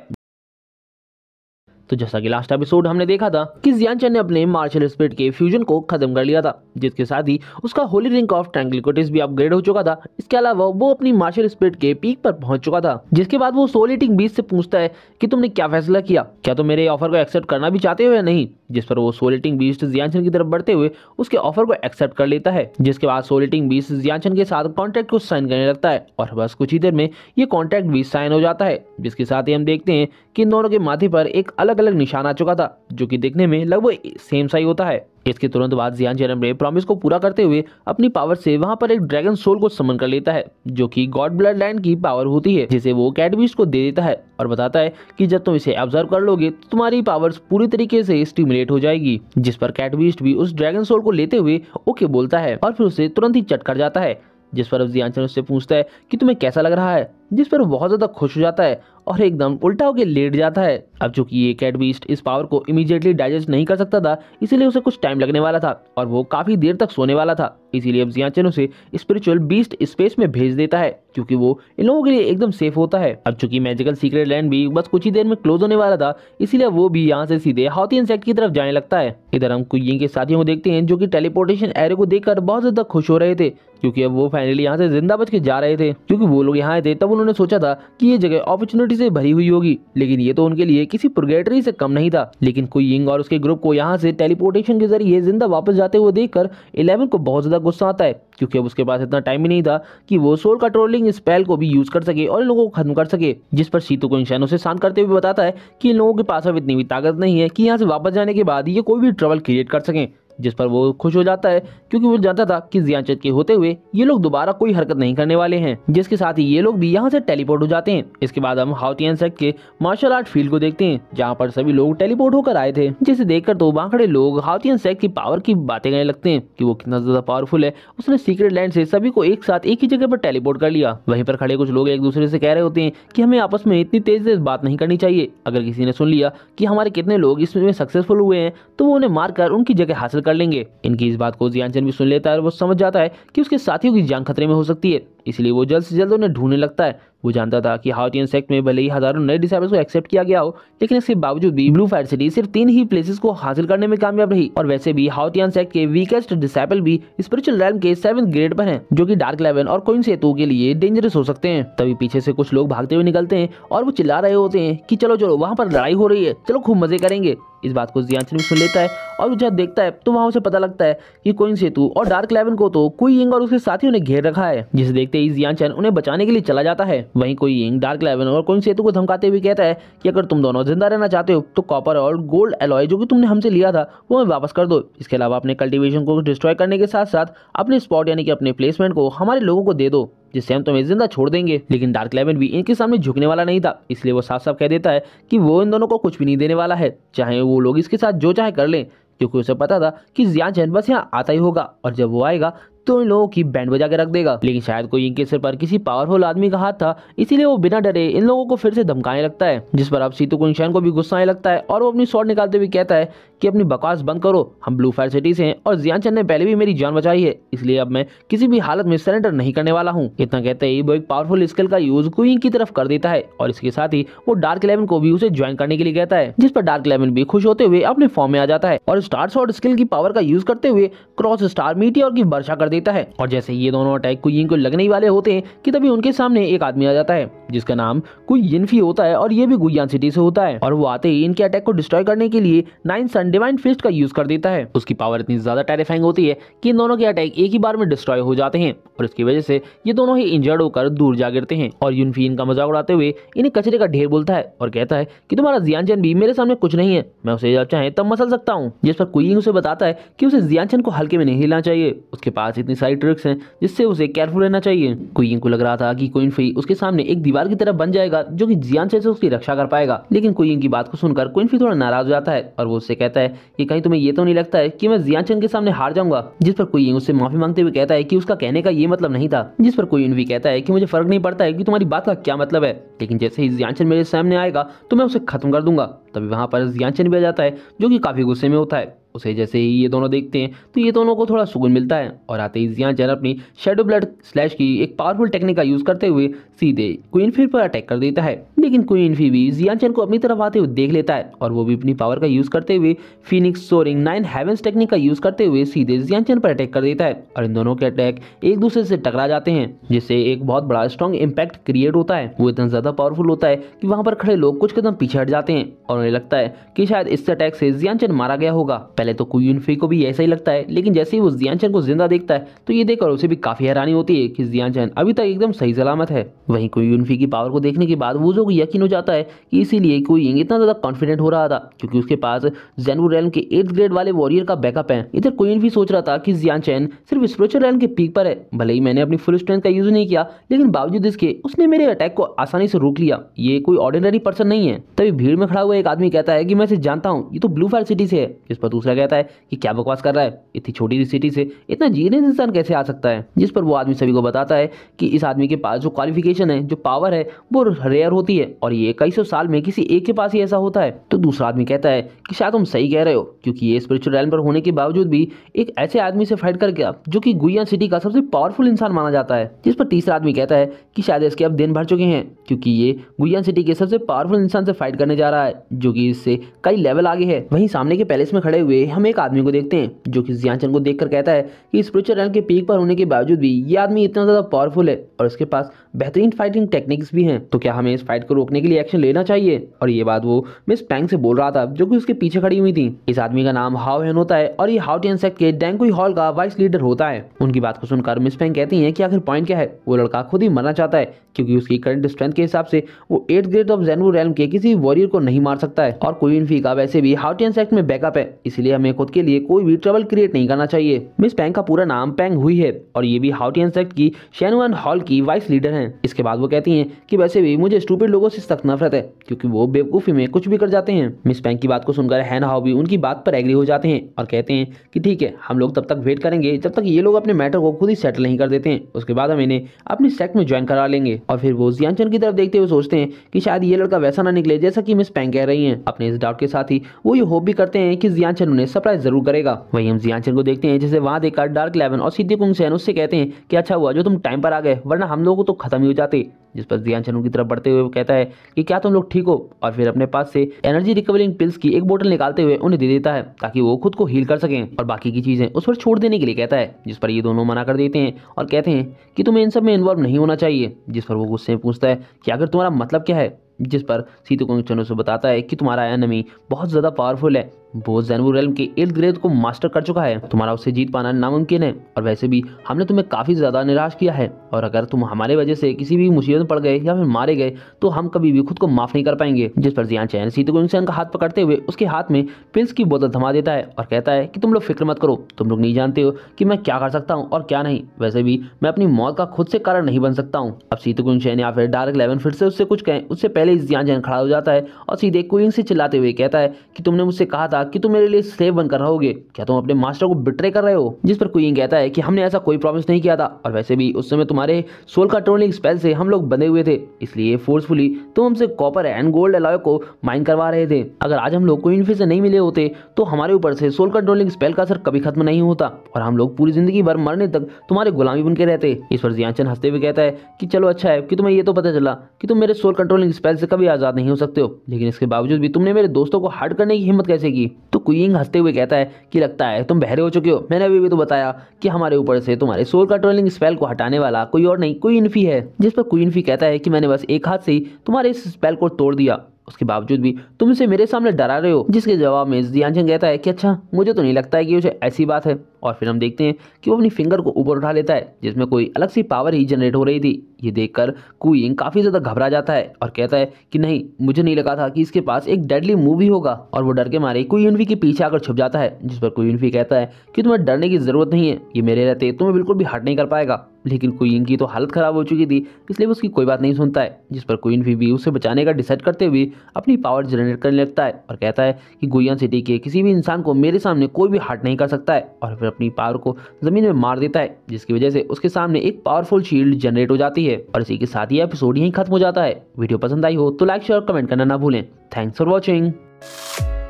तो जैसा कि लास्ट एपिसोड हमने देखा था कि जियानचन ने अपने मार्शल स्पिरिट के फ्यूजन को खत्म कर लिया था जिसके साथ ही उसका होली रिंग ऑफ ट्रैंगलिकोटिस भी अपग्रेड हो चुका था इसके अलावा वो अपनी मार्शल स्पिरिट के पीक पर पहुंच चुका था जिसके बाद वो सोलिटिंग बीस से पूछता है कि तुमने क्या फैसला किया क्या तुम मेरे ऑफर को एक्सेप्ट करना भी चाहते हो या नहीं जिस पर वो सोलिटिंग बीस्ट जियानचन की तरफ बढ़ते हुए उसके ऑफर को एक्सेप्ट कर लेता है जिसके बाद सोलिटिंग बीस्ट जियानचन के साथ कॉन्ट्रैक्ट को साइन करने लगता है और बस कुछ ही देर में ये कॉन्ट्रैक्ट भी साइन हो जाता है जिसके साथ ही हम देखते हैं कि दोनों के माथे पर एक अलग अलग निशान आ चुका था जो कि देखने में लगभग सेम साई होता है इसके तुरंत बाद जियान जेरम ने प्रॉमिस को पूरा करते हुए अपनी पावर से वहां पर एक ड्रैगन सोल को समन कर लेता है जो कि गॉड ब्लड लैंड की पावर होती है जिसे वो कैडबीज को दे देता है और बताता है कि जब तुम इसे ऑब्जर्व कर लोगे तो तुम्हारी पावर्स पूरी तरीके से स्टिमुलेट हो जाएगी जिस पर कैटबीस्ट भी उस ड्रैगन सोल को लेते हुए ओके बोलता है और फिर उसे तुरंत ही कर जाता है जिस पर अब जियान उससे पूछता है कि तुम्हें कैसा लग रहा है जिस पर बहुत ज़्यादा खुश हो जाता है और एकदम उल्टा होकर लेट जाता है अब चूंकि ये कैट बीस्ट इस पावर को इमीडिएटली डाइजेस्ट नहीं कर सकता था इसीलिए उसे कुछ टाइम लगने वाला था और वो काफ़ी देर तक सोने वाला था इसीलिए अब जियाचन उसे स्पिरिचुअल बीस्ट स्पेस में भेज देता है क्योंकि वो इन लोगों के लिए एकदम सेफ होता है अब चूंकि मैजिकल सीक्रेट लैंड भी बस कुछ ही देर में क्लोज होने वाला था इसीलिए वो भी यहाँ से सीधे हाउती इंसेक्ट की तरफ जाने लगता है इधर हम कुयिंग के साथियों को देखते हैं जो कि टेलीपोर्टेशन एरे को देखकर बहुत ज्यादा खुश हो रहे थे क्योंकि अब वो फाइनली यहाँ से जिंदा बच के जा रहे थे क्योंकि वो लोग यहाँ आए थे तब उन उन्होंने सोचा था कि ये जगह अपॉर्चुनिटी से भरी हुई होगी लेकिन ये तो उनके लिए किसी प्रोगेटरी से कम नहीं था लेकिन यिंग और उसके ग्रुप को यहाँ से टेलीपोर्टेशन के जरिए जिंदा वापस जाते हुए देखकर इलेवन को बहुत ज़्यादा गुस्सा आता है क्योंकि अब उसके पास इतना टाइम ही नहीं था कि वो सोल कंट्रोलिंग स्पेल को भी यूज कर सके और इन लोगों को खत्म कर सके जिस पर सीतू को इंसानों से शांत करते हुए बताता है कि इन लोगों के पास अब इतनी भी ताकत नहीं है कि यहाँ से वापस जाने के बाद ये कोई भी ट्रबल क्रिएट कर सकें जिस पर वो खुश हो जाता है क्योंकि वो जानता था कि जियाचत के होते हुए ये लोग दोबारा कोई हरकत नहीं करने वाले हैं जिसके साथ ही ये लोग भी यहाँ से टेलीपोर्ट हो जाते हैं इसके बाद हम हाउतियन सेक्ट के मार्शल आर्ट फील्ड को देखते हैं जहाँ पर सभी लोग टेलीपोर्ट होकर आए थे जिसे देखकर तो वहाँ खड़े लोग हाउतियन सेक्ट की पावर की बातें करने लगते हैं की वो कितना ज्यादा पावरफुल है उसने सीक्रेट लैंड से सभी को एक साथ एक ही जगह पर टेलीपोर्ट कर लिया वहीं पर खड़े कुछ लोग एक दूसरे से कह रहे होते हैं की हमें आपस में इतनी तेज ऐसी बात नहीं करनी चाहिए अगर किसी ने सुन लिया की हमारे कितने लोग इसमें सक्सेसफुल हुए हैं तो वो उन्हें मारकर उनकी जगह हासिल कर कर लेंगे इनकी इस बात को जियानचंद भी सुन लेता है और वो समझ जाता है कि उसके साथियों की जान खतरे में हो सकती है इसलिए वो जल्द से जल्द उन्हें ढूंढने लगता है वो जानता था कि हाउट सेक्ट में भले ही हज़ारों नए डिसाइबल्स को एक्सेप्ट किया गया हो लेकिन इसके बावजूद भी ब्लू फायर सिटी सिर्फ तीन ही प्लेसेस को हासिल करने में कामयाब रही और वैसे भी हाउट सेक्ट के वीकेस्ट डिसाइबल भी स्पिरिचुअल रैम के सेवन ग्रेड पर है जो की डार्क इलेवन और कोइन सेतु के लिए डेंजरस हो सकते हैं तभी पीछे से कुछ लोग भागते हुए निकलते हैं और वो चिल्ला रहे होते हैं की चलो चलो वहाँ पर लड़ाई हो रही है चलो खूब मजे करेंगे इस बात को जियांचन भी सुन लेता है और वो जब देखता है तो वहाँ उसे पता लगता है कि कोइन सेतु और डार्क इलेवन को तो कोई और उसके साथियों ने घेर रखा है जिसे देखते ही जियांचन उन्हें बचाने के लिए चला जाता है वहीं कोई यिंग डार्क लेवन और कोई सेतु को धमकाते हुए कहता है कि अगर तुम दोनों जिंदा रहना चाहते हो तो कॉपर और गोल्ड एलॉय जो कि तुमने हमसे लिया था वो हमें वापस कर दो इसके अलावा अपने कल्टिवेशन को डिस्ट्रॉय करने के साथ साथ अपने स्पॉट यानी कि अपने प्लेसमेंट को हमारे लोगों को दे दो जिससे हम तुम्हें जिंदा छोड़ देंगे लेकिन डार्क लेवन भी इनके सामने झुकने वाला नहीं था इसलिए वो साफ साफ कह देता है कि वो इन दोनों को कुछ भी नहीं देने वाला है चाहे वो लोग इसके साथ जो चाहे कर लें क्योंकि उसे पता था कि जियान चैन बस यहाँ आता ही होगा और जब वो आएगा तो इन लोगों की बैंड बजा के रख देगा लेकिन शायद कोई इनके सिर पर किसी पावरफुल आदमी का हाथ था इसीलिए वो बिना डरे इन लोगों को फिर से धमकाने लगता है जिस पर अब सीतु कुंशन को भी गुस्सा आने लगता है और वो अपनी शॉर्ट निकालते हुए कहता है कि अपनी बकवास बंद करो हम ब्लू फायर सिटी से हैं और जियान चंद ने पहले भी मेरी जान बचाई है इसलिए अब मैं किसी भी हालत में सरेंडर नहीं करने वाला हूँ इतना कहते ही वो एक पावरफुल स्किल का यूज क्वीन की तरफ कर देता है और इसके साथ ही वो डार्क इलेवन को भी उसे ज्वाइन करने के लिए कहता है जिस पर डार्क इलेवन भी खुश होते हुए अपने फॉर्म में आ जाता है और स्टार शॉर्ट स्किल की पावर का यूज करते हुए क्रॉस स्टार मीटियर की वर्षा कर देता है और जैसे ये दोनों अटैक कुयिंग को लगने वाले होते हैं कि तभी उनके सामने एक आदमी आ जाता है जिसका नाम कुयिनफी होता है और ये भी गुयान सिटी से होता है और वो आते ही इनके अटैक को डिस्ट्रॉय करने के लिए नाइन सन डिवाइन फिस्ट का यूज कर देता है उसकी पावर इतनी ज्यादा टेरिफाइंग होती है कि इन दोनों के अटैक एक ही बार में डिस्ट्रॉय हो जाते हैं और इसकी वजह से ये दोनों ही इंजर्ड होकर दूर जा गिरते हैं और यूनफी इनका मजाक उड़ाते हुए इन्हें कचरे का ढेर बोलता है और कहता है की तुम्हारा जियानचन भी मेरे सामने कुछ नहीं है मैं उसे जब चाहे तब मसल सकता हूँ जिस पर कुइंग उसे बताता है की उसे जियान को हल्के में नहीं हिलना चाहिए उसके पास इतनी सारी ट्रिक्स हैं जिससे उसे केयरफुल रहना चाहिए क्वीन को लग रहा था कि कोइन फी उसके सामने एक दीवार की तरफ बन जाएगा जो कि जियान से उसकी रक्षा कर पाएगा लेकिन क्वीन की बात को सुनकर कोइन फी थोड़ा नाराज हो जाता है और वो उससे कहता है कि कहीं तुम्हें ये तो नहीं लगता है कि मैं जियान चंद के सामने हार जाऊंगा जिस पर क्वीन उससे माफी मांगते हुए कहता है कि उसका कहने का ये मतलब नहीं था जिस पर क्वीन भी कहता है कि मुझे फर्क नहीं पड़ता है कि तुम्हारी बात का क्या मतलब है लेकिन जैसे ही चंद मेरे सामने आएगा तो मैं उसे खत्म कर दूंगा तभी वहाँ पर चंद भी आ जाता है जो की काफी गुस्से में होता है उसे जैसे ही ये दोनों देखते हैं तो ये दोनों को थोड़ा सुकून मिलता है और आते ही जियान चैन अपनी शेडो ब्लड स्लैश की एक पावरफुल टेक्निक का यूज़ करते हुए सीधे क्वीन फिर पर अटैक कर देता है लेकिन क्वीन फी भी जियान चैन को अपनी तरफ आते हुए देख लेता है और वो भी अपनी पावर का यूज़ करते हुए phoenix soaring nine heavens technique का यूज़ करते हुए सीधे जियान चैन पर अटैक कर देता है और इन दोनों के अटैक एक दूसरे से टकरा जाते हैं जिससे एक बहुत बड़ा स्ट्रॉन्ग इम्पैक्ट क्रिएट होता है वो इतना ज़्यादा पावरफुल होता है कि वहाँ पर खड़े लोग कुछ कदम पीछे हट जाते हैं और उन्हें लगता है कि शायद इस अटैक से जियान चैन मारा गया होगा पहले तो कुयूनफी को भी ऐसा ही लगता है लेकिन जैसे ही वो जियानचन को जिंदा देखता है तो ये देखकर उसे भी काफी हैरानी होती है कि जियानचन अभी तक एकदम सही सलामत है वहीं फी की पावर को देखने के बाद वो को यकीन हो जाता है कि इसीलिए कोई इतना ज्यादा कॉन्फिडेंट हो रहा था क्योंकि उसके पास जेनवू रैन के एट्थ ग्रेड वाले वॉरियर का बैकअप है इधर फी सोच रहा था कि चैन सिर्फ स्पिरिचुअल रैन के पीक पर है भले ही मैंने अपनी फुल स्ट्रेंथ का यूज नहीं किया लेकिन बावजूद इसके उसने मेरे अटैक को आसानी से रोक लिया ये कोई ऑर्डिनरी पर्सन नहीं है तभी भीड़ में खड़ा हुआ एक आदमी कहता है कि मैं इसे जानता हूँ ये तो ब्लू फायर सिटी से है इस पर दूसरा पूछा गया था कि क्या बकवास कर रहा है इतनी छोटी सी सिटी से इतना जीनियस इंसान कैसे आ सकता है जिस पर वो आदमी सभी को बताता है कि इस आदमी के पास जो क्वालिफिकेशन है जो पावर है वो रेयर होती है और ये कई सौ साल में किसी एक के पास ही ऐसा होता है तो दूसरा आदमी कहता है कि शायद तुम सही कह रहे हो क्योंकि ये स्पिरिचुअल रैल पर होने के बावजूद भी एक ऐसे आदमी से फाइट कर गया जो कि गुइया सिटी का सबसे पावरफुल इंसान माना जाता है जिस पर तीसरा आदमी कहता है कि शायद इसके अब दिन भर चुके हैं क्योंकि ये गुइया सिटी के सबसे पावरफुल इंसान से फाइट करने जा रहा है जो कि इससे कई लेवल आगे है वहीं सामने के पैलेस में खड़े हुए हम एक आदमी को देखते हैं जो कि जियान को देखकर कहता है कि स्पिरिचुअल रैंक के पीक पर होने के बावजूद भी ये आदमी इतना ज़्यादा पावरफुल है और उसके पास बेहतरीन फाइटिंग टेक्निक्स भी हैं तो क्या हमें इस फाइट को रोकने के लिए एक्शन लेना चाहिए और ये बात वो मिस पैंग से बोल रहा था जो कि उसके पीछे खड़ी हुई थी इस आदमी का नाम हाउ हेन होता है और ये हाउ टेन सेक्ट के डेंगुई हॉल का वाइस लीडर होता है उनकी बात को सुनकर मिस पैंग कहती है की आखिर पॉइंट क्या है वो लड़का खुद ही मरना चाहता है क्योंकि उसकी करंट स्ट्रेंथ के हिसाब से वो एट ग्रेड ऑफ जेनवो रैलम के किसी वॉरियर को नहीं मार सकता है और क्वीन फी का वैसे भी हाउटियन सेक्ट में बैकअप है इसलिए हमें खुद के लिए कोई भी ट्रबल क्रिएट नहीं करना चाहिए मिस पैंग का पूरा नाम पैंग हुई है और ये भी हाउटियन सेक्ट की शेनवन हॉल की वाइस लीडर है हैं इसके बाद वो कहती हैं कि वैसे भी मुझे स्टूपिड लोगों से सख्त नफरत है क्योंकि वो बेवकूफ़ी में कुछ भी कर जाते हैं मिस पैंक की बात को सुनकर हैन हाउ भी उनकी बात पर एग्री हो जाते हैं और कहते हैं कि ठीक है हम लोग तब तक वेट करेंगे जब तक ये लोग अपने मैटर को खुद ही सेटल नहीं कर देते हैं उसके बाद हम इन्हें अपनी सेक्ट में ज्वाइन करा लेंगे और फिर वो जियान की तरफ देखते हुए सोचते हैं कि शायद ये लड़का वैसा ना निकले जैसा कि मिस पैंक कह रही है अपने इस डाउट के साथ ही वो ये होप भी करते हैं कि जियानचंद उन्हें सरप्राइज जरूर करेगा वही हम जियानचंद को देखते हैं जिसे वहाँ देखकर डार्क इलेवन और सिद्धि कुंग सैन उससे कहते हैं कि अच्छा हुआ जो तुम टाइम पर आ गए वरना हम लोगों को तो ख़त्म हो जाते जिस पर ध्यान चंद की तरफ बढ़ते हुए वो कहता है कि क्या तुम लोग ठीक हो और फिर अपने पास से एनर्जी रिकवरिंग पिल्स की एक बोतल निकालते हुए उन्हें दे देता है ताकि वो खुद को हील कर सकें और बाकी की चीज़ें उस पर छोड़ देने के लिए कहता है जिस पर ये दोनों मना कर देते हैं और कहते हैं कि तुम्हें इन सब में इन्वॉल्व नहीं होना चाहिए जिस पर वो गुस्से पूछता है कि अगर तुम्हारा मतलब क्या है जिस पर सीतु चनो से बताता है कि तुम्हारा एनमी बहुत ज़्यादा पावरफुल है वो जैनबू रेलम के इर्द गिर्द को मास्टर कर चुका है तुम्हारा उसे जीत पाना नामुमकिन है और वैसे भी हमने तुम्हें काफी ज्यादा निराश किया है और अगर तुम हमारे वजह से किसी भी मुसीबत में पड़ गए या फिर मारे गए तो हम कभी भी खुद को माफ नहीं कर पाएंगे जिस पर जियान चैन सीतु इंसान का हाथ पकड़ते हुए उसके हाथ में पिल्स की बोतल थमा देता है और कहता है कि तुम लोग फिक्र मत करो तुम लोग नहीं जानते हो कि मैं क्या कर सकता हूँ और क्या नहीं वैसे भी मैं अपनी मौत का खुद से कारण नहीं बन सकता हूँ अब सीतू या फिर डार्क इलेवन फिर से उससे कुछ कहें उससे पहले जियान चैन खड़ा हो जाता है और सीधे कुइन से चिल्लाते हुए कहता है कि तुमने मुझसे कहा था बोला कि तुम मेरे लिए स्लेव बनकर रहोगे क्या तुम अपने मास्टर को बिट्रे कर रहे हो जिस पर क्वीन कहता है कि हमने ऐसा कोई प्रॉमिस नहीं किया था और वैसे भी उस समय तुम्हारे सोल कंट्रोलिंग स्पेल से हम लोग बंधे हुए थे इसलिए फोर्सफुली तुम हमसे कॉपर एंड गोल्ड अलाय को माइन करवा रहे थे अगर आज हम लोग क्वीन फिर से नहीं मिले होते तो हमारे ऊपर से सोल कंट्रोलिंग स्पेल का असर कभी खत्म नहीं होता और हम लोग पूरी जिंदगी भर मरने तक तुम्हारे गुलामी बन के रहते इस पर जियाचन हंसते हुए कहता है कि चलो अच्छा है कि तुम्हें ये तो पता चला कि तुम मेरे सोल कंट्रोलिंग स्पेल से कभी आज़ाद नहीं हो सकते हो लेकिन इसके बावजूद भी तुमने मेरे दोस्तों को हर्ट करने की हिम्मत कैसे की तो कुइंग हंसते हुए कहता है कि लगता है तुम बहरे हो चुके हो मैंने अभी भी तो बताया कि हमारे ऊपर से तुम्हारे सोल कंट्रोलिंग स्पेल को हटाने वाला कोई और नहीं कोई इन्फी है जिस पर कोई इन्फी कहता है कि मैंने बस एक हाथ से ही तुम्हारे इस स्पेल को तोड़ दिया उसके बावजूद भी तुम इसे मेरे सामने डरा रहे हो जिसके जवाब में जियान कहता है कि अच्छा मुझे तो नहीं लगता है कि उसे ऐसी बात है और फिर हम देखते हैं कि वो अपनी फिंगर को ऊपर उठा लेता है जिसमें कोई अलग सी पावर ही जनरेट हो रही थी ये देखकर कुइंग काफ़ी ज़्यादा घबरा जाता है और कहता है कि नहीं मुझे नहीं लगा था कि इसके पास एक डेडली मूव ही होगा और वो डर के मारे कुइनफी के पीछे आकर छुप जाता है जिस पर कुइनफी कहता है कि तुम्हें डरने की ज़रूरत नहीं है ये मेरे रहते तुम्हें बिल्कुल भी हट नहीं कर पाएगा लेकिन कुइन की तो हालत ख़राब हो चुकी थी इसलिए वो उसकी कोई बात नहीं सुनता है जिस पर कुइन भी उसे बचाने का डिसाइड करते हुए अपनी पावर जनरेट करने लगता है और कहता है कि गुयान सिटी के किसी भी इंसान को मेरे सामने कोई भी हट नहीं कर सकता है और फिर अपनी पावर को जमीन में मार देता है जिसकी वजह से उसके सामने एक पावरफुल शील्ड जनरेट हो जाती है और इसी के साथ ही एपिसोड यही खत्म हो जाता है वीडियो पसंद आई हो तो लाइक शेयर और कमेंट करना ना भूलें थैंक्स फॉर वॉचिंग